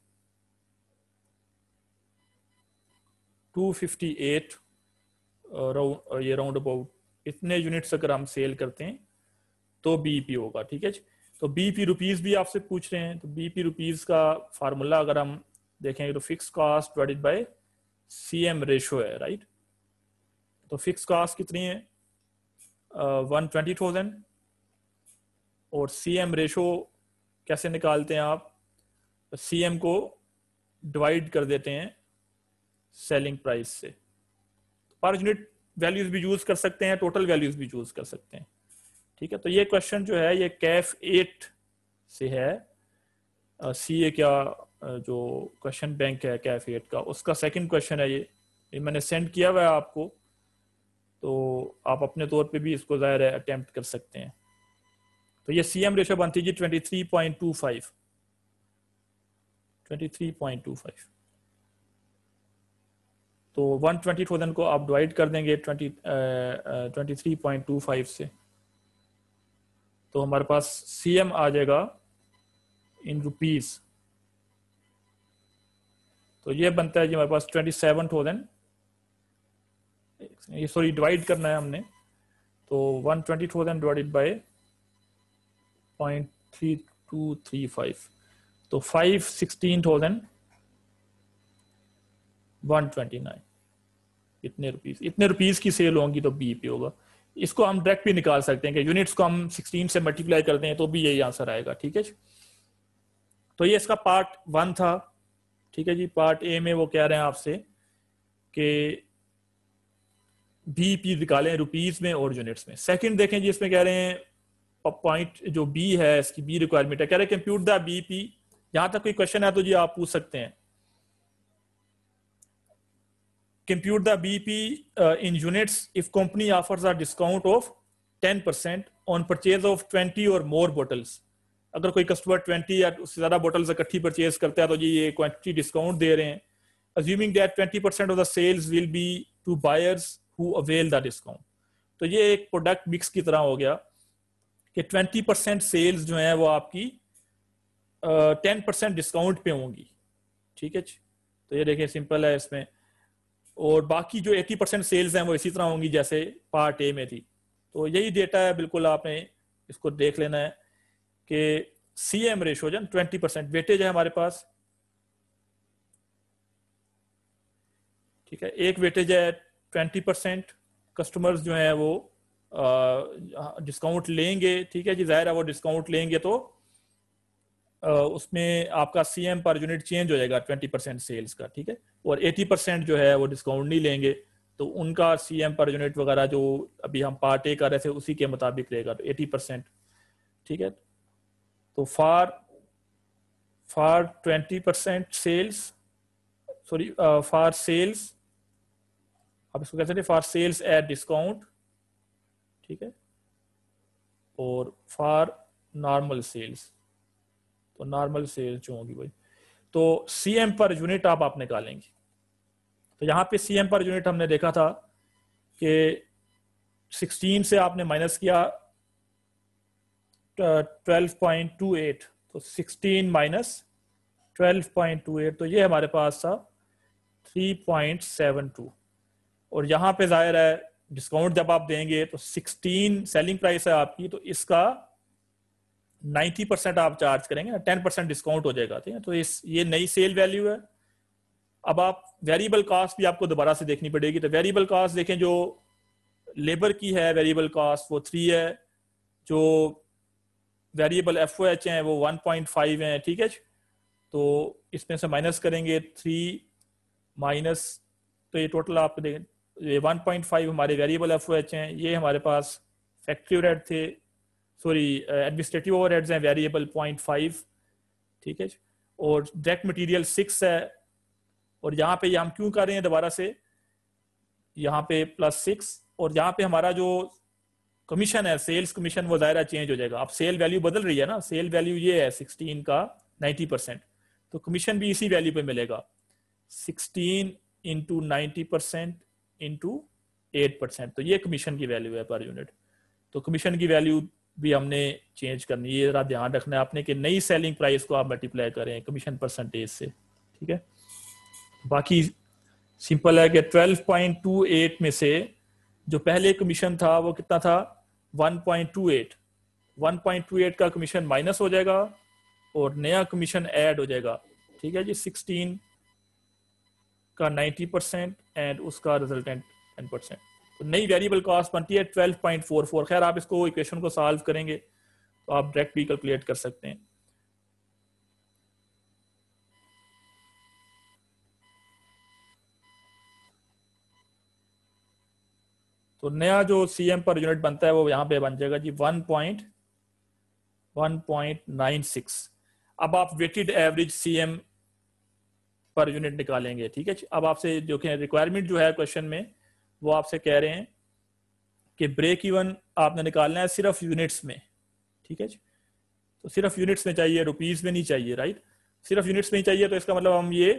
two fifty eight ये राउंड अबाउट इतने यूनिट्स अगर हम सेल करते हैं तो बीपी होगा ठीक है जी तो बी पी रुपीज़ भी आपसे पूछ रहे हैं तो बी पी रुपीज़ का फार्मूला अगर हम देखेंगे तो fix cost divided by C M ratio है राइट तो फिक्स कॉस्ट कितनी है वन ट्वेंटी थाउजेंड और सी एम रेशो कैसे निकालते हैं आप सी तो एम को डिवाइड कर देते हैं सेलिंग प्राइस से पर यूनिट वैल्यूज भी यूज कर सकते हैं टोटल वैल्यूज भी यूज कर सकते हैं ठीक है तो ये क्वेश्चन जो है ये कैफ एट से है सी ए क्या जो क्वेश्चन बैंक है कैफ एट का उसका सेकंड क्वेश्चन है ये ये मैंने सेंड किया हुआ है आपको तो आप अपने तौर पे भी इसको ज़ाहिर है अटैम्प्ट कर सकते हैं तो ये सी एम रेशो बनती जी twenty three point two five twenty three point two five तो वन ट्वेंटी थाउजेंड को आप डिवाइड कर देंगे twenty twenty three point two five से तो हमारे पास सी एम आ जाएगा इन रुपीज तो ये बनता है जी हमारे पास ट्वेंटी सेवन थाउजेंड ये सॉरी डिवाइड करना है हमने तो one twenty thousand divided by point three two three five तो five sixteen thousand one twenty nine इतने रुपीस इतने रुपीस की सेल होगी तो बी पे होगा इसको हम डायरेक्ट भी निकाल सकते हैं कि यूनिट्स को हम 16 से मल्टीप्लाई करते हैं तो भी यही आंसर आएगा ठीक है जी तो ये इसका पार्ट वन था ठीक है जी पार्ट ए में वो कह रहे हैं आपसे कि बी पी निकालें रुपीज में और यूनिट्स में सेकंड देखें जी इसमें कह रहे हैं पॉइंट जो बी है इसकी बी रिक्वायरमेंट है कह रहे हैं कंप्यूट द बी पी यहां तक कोई क्वेश्चन है तो जी आप पूछ सकते हैं compute the BP uh, in units if company offers a discount of 10% on purchase of 20 or more bottles. अगर कोई कस्टमर 20 या उससे ज्यादा बॉटल्स इकट्ठी परचेज करता है तो जी ये क्वांटिटी डिस्काउंट दे रहे हैं assuming that 20% of the sales will be to buyers who avail the discount तो ये एक प्रोडक्ट मिक्स की तरह हो गया कि 20% सेल्स जो है वो आपकी टेन परसेंट डिस्काउंट पे होंगी ठीक है जी तो ये देखें सिंपल है इसमें और बाकी जो 80 परसेंट सेल्स हैं वो इसी तरह होंगी जैसे पार्ट ए में थी तो यही डेटा है बिल्कुल आपने इसको देख लेना है कि सी एम रेशो जन ट्वेंटी परसेंट वेटेज है हमारे पास ठीक है एक वेटेज है ट्वेंटी परसेंट कस्टमर्स जो है वो डिस्काउंट लेंगे ठीक है जी जाहिर है वो डिस्काउंट लेंगे तो उसमें आपका C M per unit change हो जाएगा ट्वेंटी परसेंट सेल्स का ठीक है और एटी परसेंट जो है वो डिस्काउंट नहीं लेंगे तो उनका सी एम पर यूनिट वगैरह जो अभी हम पार्ट ए कर रहे थे उसी के मुताबिक रहेगा तो एटी परसेंट ठीक है तो for for twenty percent sales sorry for sales आप इसको कह सकते फॉर सेल्स एट डिस्काउंट ठीक है और फॉर नॉर्मल सेल्स तो नॉर्मल सेल जो होगी भाई तो सी एम पर यूनिट आप आप निकालेंगे तो यहाँ पे सी एम पर यूनिट हमने देखा था कि 16 से आपने माइनस किया 12.28 तो 16 माइनस 12.28 तो ये हमारे पास था 3.72 और यहाँ पे जाहिर है डिस्काउंट जब आप देंगे तो 16 सेलिंग प्राइस है आपकी तो इसका नाइन्टी परसेंट आप चार्ज करेंगे ना टेन परसेंट डिस्काउंट हो जाएगा ठीक है तो इस ये नई सेल वैल्यू है अब आप वेरिएबल कॉस्ट भी आपको दोबारा से देखनी पड़ेगी तो वेरिएबल कॉस्ट देखें जो लेबर की है वेरिएबल कॉस्ट वो थ्री है जो वेरिएबल एफ ओ एच है वो वन पॉइंट फाइव है ठीक है तो इसमें से माइनस करेंगे थ्री माइनस तो ये टोटल आप देखें ये वन पॉइंट फाइव हमारे वेरिएबल एफ ओ एच हैं ये हमारे पास फैक्ट्री रेट थे सॉरी एडमिनिस्ट्रेटिव हेड्स हैं वेरिएबल पॉइंट फाइव ठीक है और डायरेक्ट मटेरियल सिक्स है और यहाँ पे हम क्यों कर रहे हैं दोबारा से यहाँ पे प्लस सिक्स और यहाँ पे हमारा जो कमीशन है सेल्स कमीशन वो दायरा चेंज हो जाएगा अब सेल वैल्यू बदल रही है ना सेल वैल्यू ये है सिक्सटीन का नाइन्टी परसेंट तो कमीशन भी इसी वैल्यू पे मिलेगा sixteen into ninety percent into eight percent तो ये कमीशन की वैल्यू है पर यूनिट तो कमीशन की वैल्यू भी हमने चेंज करनी ये जरा ध्यान रखना है आपने कि नई सेलिंग प्राइस को आप मल्टीप्लाई करें कमीशन परसेंटेज से ठीक है बाकी सिंपल है कि 12.28 में से जो पहले कमीशन था वो कितना था 1.28 1.28 का कमीशन माइनस हो जाएगा और नया कमीशन ऐड हो जाएगा ठीक है जी 16 का 90 परसेंट एंड उसका रिजल्टेंट 10 परसेंट नई वेरिएबल कॉस्ट बनती है ट्वेल्व पॉइंट फोर फोर खैर आप इसको इक्वेशन को सॉल्व करेंगे तो आप डायरेक्ट भी कैलकुलेट कर सकते हैं तो नया जो सीएम पर यूनिट बनता है वो यहां पे बन जाएगा जी one one point point nine six अब आप weighted average CM per unit निकालेंगे ठीक है अब आपसे जो रिक्वायरमेंट जो है क्वेश्चन में वो आपसे कह रहे हैं कि ब्रेक इवन आपने निकालना है सिर्फ यूनिट्स में ठीक है जी तो सिर्फ यूनिट्स में चाहिए रुपीज़ में नहीं चाहिए राइट सिर्फ यूनिट्स में ही चाहिए तो इसका मतलब हम ये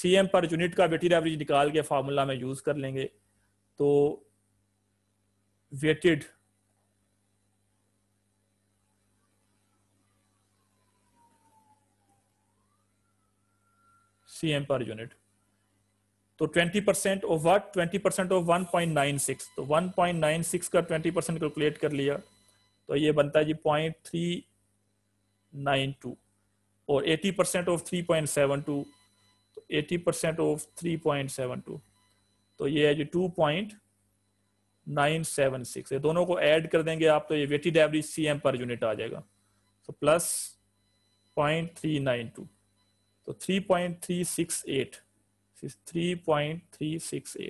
सी एम पर यूनिट का वेटेड एवरेज निकाल के फार्मूला में यूज़ कर लेंगे तो weighted C M per unit तो 20 percent of what 20 percent of 1.96 तो 1.96 का 20 परसेंट कैलकुलेट कर लिया तो ये बनता है जी पॉइंट और 80 परसेंट ऑफ 3.72 तो 80 परसेंट ऑफ 3.72 तो ये है जी 2.976 ये दोनों को ऐड कर देंगे आप तो ये weighted average CM per unit आ जाएगा तो प्लस पॉइंट तो 3.368 3.368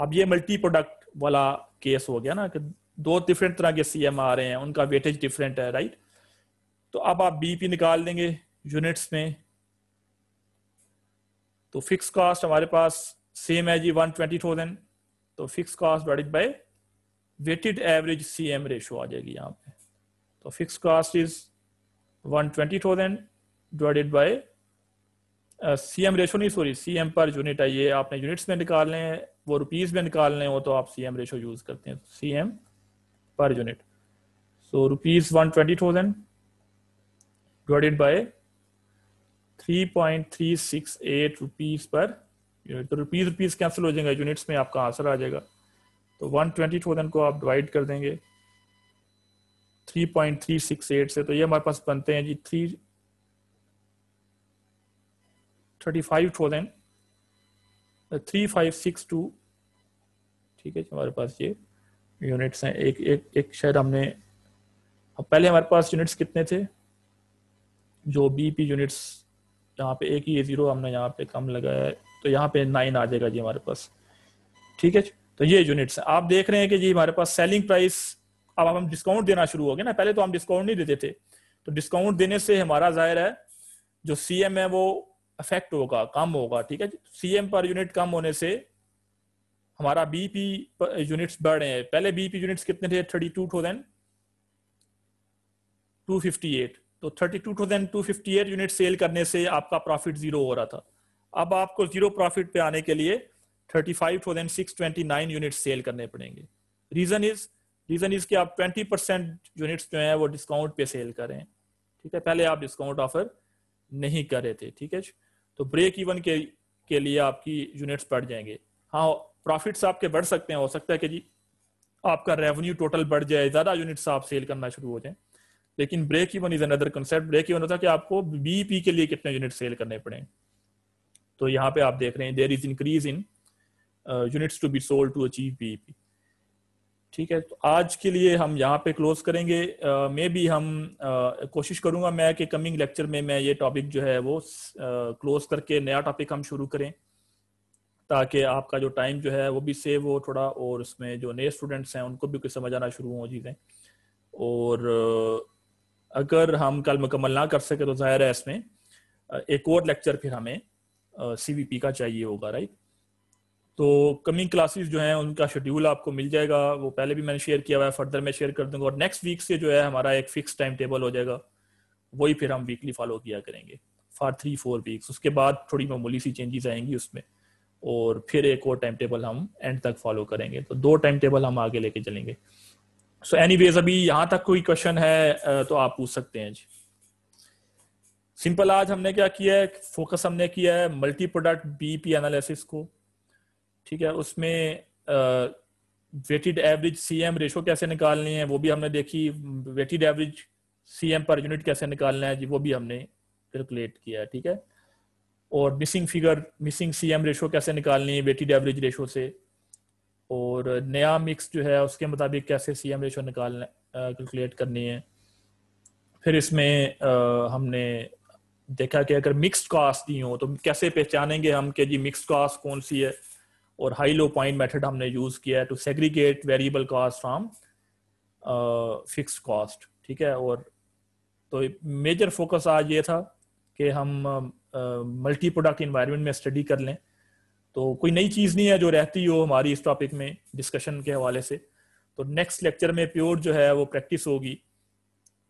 अब ये मल्टी प्रोडक्ट वाला केस हो गया ना कि दो डिफरेंट तरह के सी आ रहे हैं उनका वेटेज डिफरेंट है राइट तो अब आप बीपी निकाल देंगे यूनिट्स में तो फिक्स कॉस्ट हमारे पास सेम है जी वन ट्वेंटी थाउजेंड तो fix cost divided by weighted average C M ratio आ जाएगी यहाँ पे तो fix cost is one twenty thousand divided by C M ratio नहीं sorry C M per unit है ये आपने यूनिट्स में निकालने हैं वो रुपीज़ में निकालने हैं वो तो आप सी एम रेशो यूज़ करते हैं C M per unit so rupees one twenty thousand divided by three point three six eight rupees per unit तो रुपीज़ रुपीज़ कैंसिल हो जाएगा यूनिट्स में आपका आंसर आ जाएगा तो वन ट्वेंटी थाउजेंड को आप डिवाइड कर देंगे three point three six eight से तो ये हमारे पास बनते हैं जी three 35000 three five six two ठीक है हमारे पास ये यूनिट्स हैं एक एक एक शायद हमने अब पहले हमारे पास यूनिट्स कितने थे जो बी पी यूनिट्स यहाँ पे एक ही ज़ीरो हमने यहाँ पे कम लगाया है तो यहाँ पे नाइन आ जाएगा जी हमारे पास ठीक है तो ये यूनिट्स हैं आप देख रहे हैं कि जी हमारे पास सेलिंग प्राइस अब हम डिस्काउंट देना शुरू हो गया ना पहले तो हम डिस्काउंट नहीं देते थे तो डिस्काउंट देने से हमारा जाहिर है जो सी एम है वो अफेक्ट होगा कम होगा ठीक है सी एम पर यूनिट कम होने से हमारा बीपी यूनिट बढ़ रहे हैं पहले बीपी यूनिट कितने थे thirty two thousand two fifty eight तो thirty two thousand two fifty eight unit sale करने से आपका प्रॉफिट जीरो हो रहा था अब आपको जीरो प्रॉफिट पे आने के लिए thirty five thousand six twenty nine unit sale करने पड़ेंगे रीजन इज रीजन इज कि आप ट्वेंटी परसेंट यूनिट जो है वो डिस्काउंट पे सेल करें ठीक है पहले आप डिस्काउंट ऑफर नहीं कर रहे थे ठीक है तो ब्रेक इवन के के लिए आपकी यूनिट्स बढ़ जाएंगे हाँ प्रॉफिट्स आपके बढ़ सकते हैं हो सकता है कि जी आपका रेवेन्यू टोटल बढ़ जाए ज़्यादा यूनिट्स आप सेल करना शुरू हो जाए लेकिन break even is another concept break even होता है कि आपको बीपी के लिए कितने यूनिट सेल करने पड़े तो यहाँ पे आप देख रहे हैं there is increase in units to be sold to achieve BP ठीक है तो आज के लिए हम यहाँ पे क्लोज करेंगे मे भी हम uh, कोशिश करूंगा मैं कि कमिंग लेक्चर में मैं ये टॉपिक जो है वो क्लोज uh, करके नया टॉपिक हम शुरू करें ताकि आपका जो टाइम जो है वो भी सेव हो थोड़ा और उसमें जो नए स्टूडेंट्स हैं उनको भी कुछ समझ आना शुरू हो चीज़ें और अगर हम कल मुकम्मल ना कर सके तो ज़ाहिर है इसमें एक और लेक्चर फिर हमें सी uh, का चाहिए होगा राइट तो कमिंग क्लासेस जो हैं उनका शेड्यूल आपको मिल जाएगा वो पहले भी मैंने शेयर किया हुआ है फर्दर मैं शेयर कर दूंगा और नेक्स्ट वीक से जो है हमारा एक फिक्स टाइम टेबल हो जाएगा वही फिर हम वीकली फॉलो किया करेंगे फॉर थ्री फोर वीक्स उसके बाद थोड़ी मामूली सी चेंजेस आएंगी उसमें और फिर एक और टाइम टेबल हम एंड तक फॉलो करेंगे तो दो टाइम टेबल हम आगे लेके चलेंगे सो so एनीवेज अभी यहाँ तक कोई क्वेश्चन है तो आप पूछ सकते हैं जी सिंपल आज हमने क्या किया है फोकस हमने किया है मल्टी प्रोडक्ट बीपी एनालिसिस को ठीक है उसमें weighted average C M ratio कैसे निकालनी है वो भी हमने देखी weighted average C M per unit कैसे निकालना है जी वो भी हमने कैलकुलेट किया है ठीक है और missing figure missing C M ratio कैसे निकालनी है वेटेड एवरेज रेशो से और नया मिक्स जो है उसके मुताबिक कैसे सी एम रेशो निकालना कैलकुलेट करनी है फिर इसमें आ, हमने देखा कि अगर मिक्स कास्ट दी हो तो कैसे पहचानेंगे हम कि जी मिक्स कास्ट कौन सी है और हाई लो पॉइंट मेथड हमने यूज किया है to segregate variable cost from fix cost ठीक है और तो मेजर फोकस आज ये था कि हम मल्टी प्रोडक्ट इन्वायरमेंट में स्टडी कर लें तो कोई नई चीज़ नहीं है जो रहती हो हमारी इस टॉपिक में डिस्कशन के हवाले से तो नेक्स्ट लेक्चर में प्योर जो है वो प्रैक्टिस होगी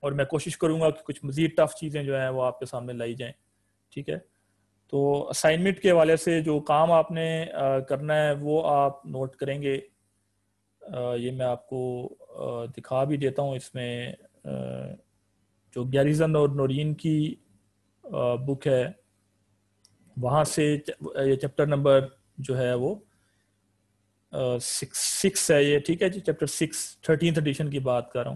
और मैं कोशिश करूंगा कि कुछ मज़ीद टफ चीज़ें जो हैं वो आपके सामने लाई जाए ठीक है तो असाइनमेंट के हवाले से जो काम आपने करना है वो आप नोट करेंगे ये मैं आपको दिखा भी देता हूँ इसमें जो गैरिजन और नोरिन की बुक है वहाँ से ये चैप्टर नंबर जो है वो सिक्स सिक्स है ये ठीक है जी चैप्टर सिक्स थर्टीन एडिशन की बात कर रहा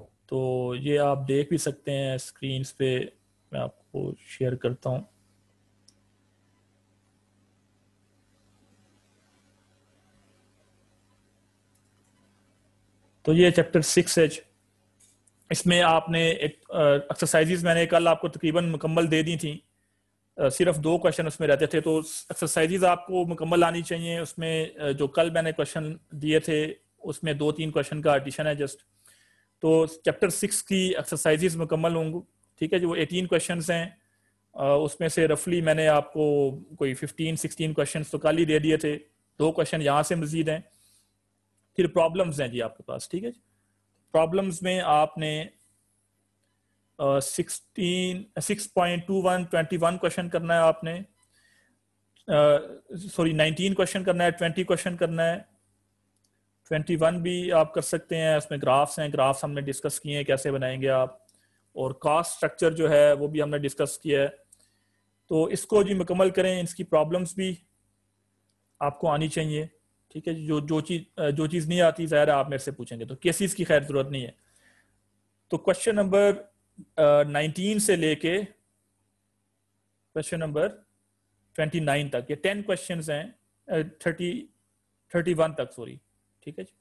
हूँ तो ये आप देख भी सकते हैं स्क्रीन पे मैं आपको शेयर करता हूँ तो ये चैप्टर सिक्स है इसमें आपने एक एक्सरसाइजेज मैंने कल आपको तकरीबन मुकम्मल दे दी थी सिर्फ दो क्वेश्चन उसमें रहते थे तो एक्सरसाइजेज आपको मुकम्मल आनी चाहिए उसमें जो कल मैंने क्वेश्चन दिए थे उसमें दो तीन क्वेश्चन का एडिशन है जस्ट तो चैप्टर सिक्स की एक्सरसाइजेज मुकम्मल होंगे ठीक है जो एटीन क्वेश्चन हैं उसमें से रफली मैंने आपको कोई फिफ्टीन सिक्सटीन क्वेश्चन तो कल ही दे दिए थे दो क्वेश्चन यहाँ से मजीद हैं फिर प्रॉब्लम्स हैं जी आपके पास ठीक है जी प्रॉब्लम्स में आपने sixteen six point two one twenty one question करना है आपने सॉरी नाइनटीन क्वेश्चन करना है ट्वेंटी क्वेश्चन करना है ट्वेंटी वन भी आप कर सकते हैं उसमें ग्राफ्स हैं ग्राफ्स हमने डिस्कस किए हैं कैसे बनाएंगे आप और कास्ट स्ट्रक्चर जो है वो भी हमने डिस्कस किया है तो इसको जी मुकम्मल करें इसकी प्रॉब्लम्स भी आपको आनी चाहिए ठीक है जो जो चीज जो चीज़ नहीं आती ज़ाहिर आप मेरे से पूछेंगे तो केसेस की खैर ज़रूरत नहीं है तो क्वेश्चन नंबर नाइनटीन से लेके क्वेश्चन नंबर ट्वेंटी नाइन तक ये टेन क्वेश्चन हैं थर्टी थर्टी वन तक सॉरी ठीक है जी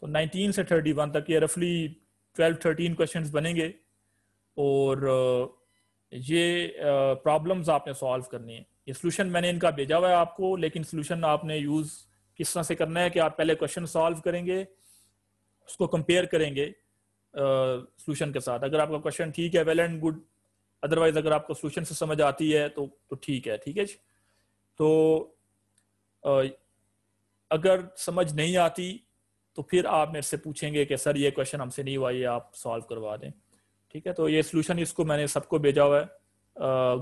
तो नाइनटीन से थर्टी वन तक ये रफली ट्वेल्व थर्टीन क्वेश्चन बनेंगे और ये प्रॉब्लम्स आपने सॉल्व करनी है ये सोल्यूशन मैंने इनका भेजा हुआ है आपको लेकिन सोल्यूशन आपने यूज़ किस तरह से करना है कि आप पहले क्वेश्चन सॉल्व करेंगे उसको कंपेयर करेंगे सोल्यूशन uh, के साथ अगर आपका क्वेश्चन ठीक है वेल एंड गुड अदरवाइज अगर आपको सोल्यूशन से समझ आती है तो तो ठीक है ठीक है जी तो uh, अगर समझ नहीं आती तो फिर आप मेरे से पूछेंगे कि सर ये क्वेश्चन हमसे नहीं हुआ ये आप सॉल्व करवा दें ठीक है तो ये सोल्यूशन इसको मैंने सबको भेजा हुआ है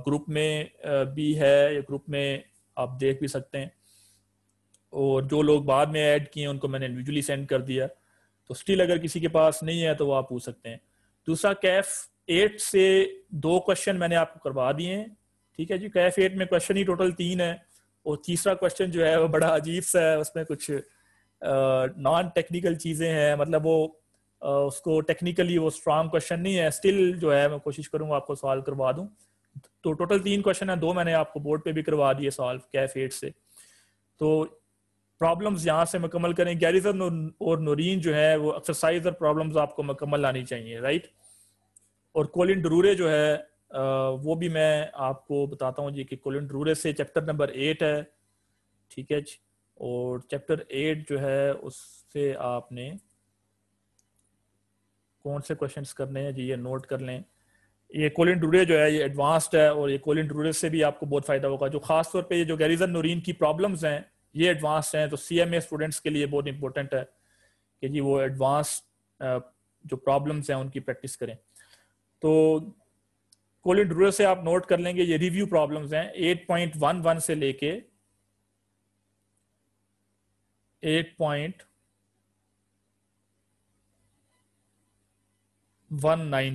ग्रुप में भी है ग्रुप में आप देख भी सकते हैं और जो लोग बाद में ऐड किए उनको मैंने इंडिविजुअली सेंड कर दिया तो स्टिल अगर किसी के पास नहीं है तो वो आप पूछ सकते हैं दूसरा कैफ एट से दो क्वेश्चन मैंने आपको करवा दिए हैं ठीक है जी कैफ एट में क्वेश्चन ही टोटल तीन है और तीसरा क्वेश्चन जो है वो बड़ा अजीब सा है उसमें कुछ नॉन टेक्निकल चीज़ें हैं मतलब वो आ, उसको टेक्निकली वो स्ट्रांग क्वेश्चन नहीं है स्टिल जो है मैं कोशिश करूँगा आपको सॉल्व करवा दूँ तो टोटल तीन क्वेश्चन है दो मैंने आपको बोर्ड पे भी करवा दिए सॉल्व कैफ एट से तो प्रॉब्लम्स यहाँ से मुकम्मल करें गैरिजन और नोरिन जो है वो एक्सरसाइज और प्रॉब्लम्स आपको मुकम्मल आनी चाहिए राइट और कोलिन डरूरे जो है वो भी मैं आपको बताता हूँ जी कि कोलिन डरूरे से चैप्टर नंबर एट है ठीक है जी और चैप्टर एट जो है उससे आपने कौन से क्वेश्चन करने हैं जी ये नोट कर लें ये कोलिन डूरे जो है ये एडवांस्ड है और ये कोलिन डूरे से भी आपको बहुत फायदा होगा जो खास तौर पे ये जो गैरिजन नोरिन की प्रॉब्लम्स हैं ये एडवांस हैं तो सी स्टूडेंट्स के लिए बहुत इंपॉर्टेंट है कि जी वो एडवांस uh, जो प्रॉब्लम्स हैं उनकी प्रैक्टिस करें तो कोलिन ड्रूर से आप नोट कर लेंगे ये रिव्यू प्रॉब्लम्स हैं 8.11 से लेके 8.19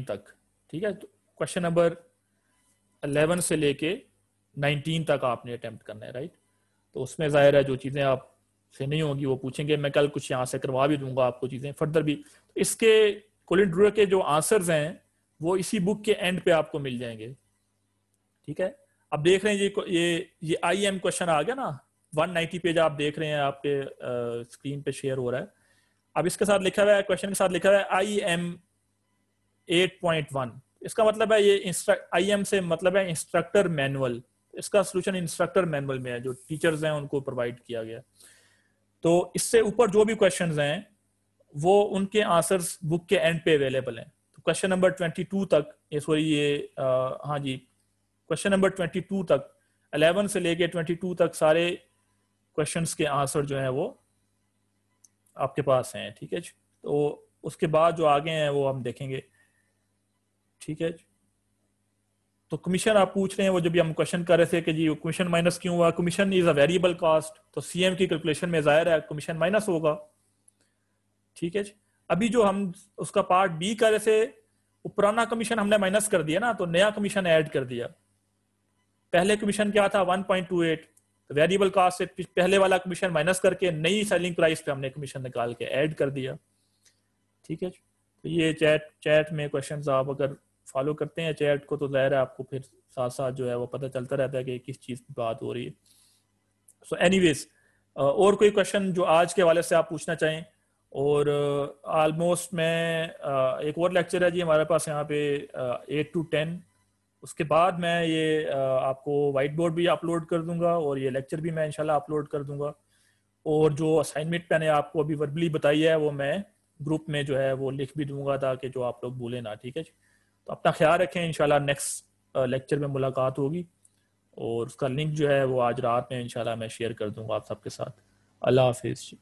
तक ठीक है तो क्वेश्चन नंबर 11 से लेके 19 तक आपने अटेम्प्ट करना है राइट तो उसमें ज़ाहिर है जो चीज़ें आप से नहीं होंगी वो पूछेंगे मैं कल कुछ यहाँ से करवा भी दूंगा आपको चीज़ें फर्दर भी तो इसके कोलिन ड्रूर के जो आंसर्स हैं वो इसी बुक के एंड पे आपको मिल जाएंगे ठीक है अब देख रहे हैं ये ये ये आई एम क्वेश्चन आ गया ना 190 पेज आप देख रहे हैं आपके स्क्रीन पे शेयर हो रहा है अब इसके साथ लिखा हुआ है क्वेश्चन के साथ लिखा हुआ है I M eight point one इसका मतलब है ये आई एम e से मतलब है इंस्ट्रक्टर मैनुअल इसका सोल्यूशन इंस्ट्रक्टर मैनुअल में है जो टीचर्स हैं उनको प्रोवाइड किया गया तो इससे ऊपर जो भी क्वेश्चन हैं वो उनके आंसर्स बुक के एंड पे अवेलेबल हैं तो क्वेश्चन नंबर ट्वेंटी टू तक ये सॉरी ये हाँ जी क्वेश्चन नंबर ट्वेंटी टू तक अलेवन से लेके ट्वेंटी टू तक सारे क्वेश्चंस के आंसर जो है वो आपके पास हैं ठीक है जी तो उसके बाद जो आगे हैं वो हम देखेंगे ठीक है जी तो कमीशन आप पूछ रहे हैं वो जब भी हम क्वेश्चन कर रहे थे कि जी कमीशन माइनस क्यों हुआ commission is a variable cost तो सीएम की कैलकुलेशन में जाहिर है कमीशन माइनस होगा ठीक है जी अभी जो हम उसका पार्ट बी कर रहे थे वो पुराना कमीशन हमने माइनस कर दिया ना तो नया कमीशन ऐड कर दिया पहले कमीशन क्या था 1.28 तो वेरिएबल कॉस्ट से पहले वाला कमीशन माइनस करके नई सेलिंग प्राइस पे हमने कमीशन निकाल के ऐड कर दिया ठीक है जी तो ये चैट चैट में क्वेश्चन आप अगर फॉलो करते हैं चैट को तो ज़ाहिर है आपको फिर साथ साथ जो है वो पता चलता रहता है कि किस चीज़ की बात हो रही है सो एनी और कोई क्वेश्चन जो आज के हवाले से आप पूछना चाहें और आलमोस्ट uh, मैं uh, एक और लेक्चर है जी हमारे पास यहाँ पे एट टू टेन उसके बाद मैं ये uh, आपको वाइट बोर्ड भी अपलोड कर दूंगा और ये लेक्चर भी मैं इनशाला अपलोड कर दूंगा और जो असाइनमेंट मैंने आपको अभी वर्बली बताई है वो मैं ग्रुप में जो है वो लिख भी दूंगा ताकि जो आप लोग भूलें ना ठीक है जी तो अपना ख्याल रखें इनशाला नेक्स्ट लेक्चर में मुलाकात होगी और उसका लिंक जो है वो आज रात में इनशाला मैं शेयर कर दूंगा आप सबके साथ अल्लाह हाफिज़ जी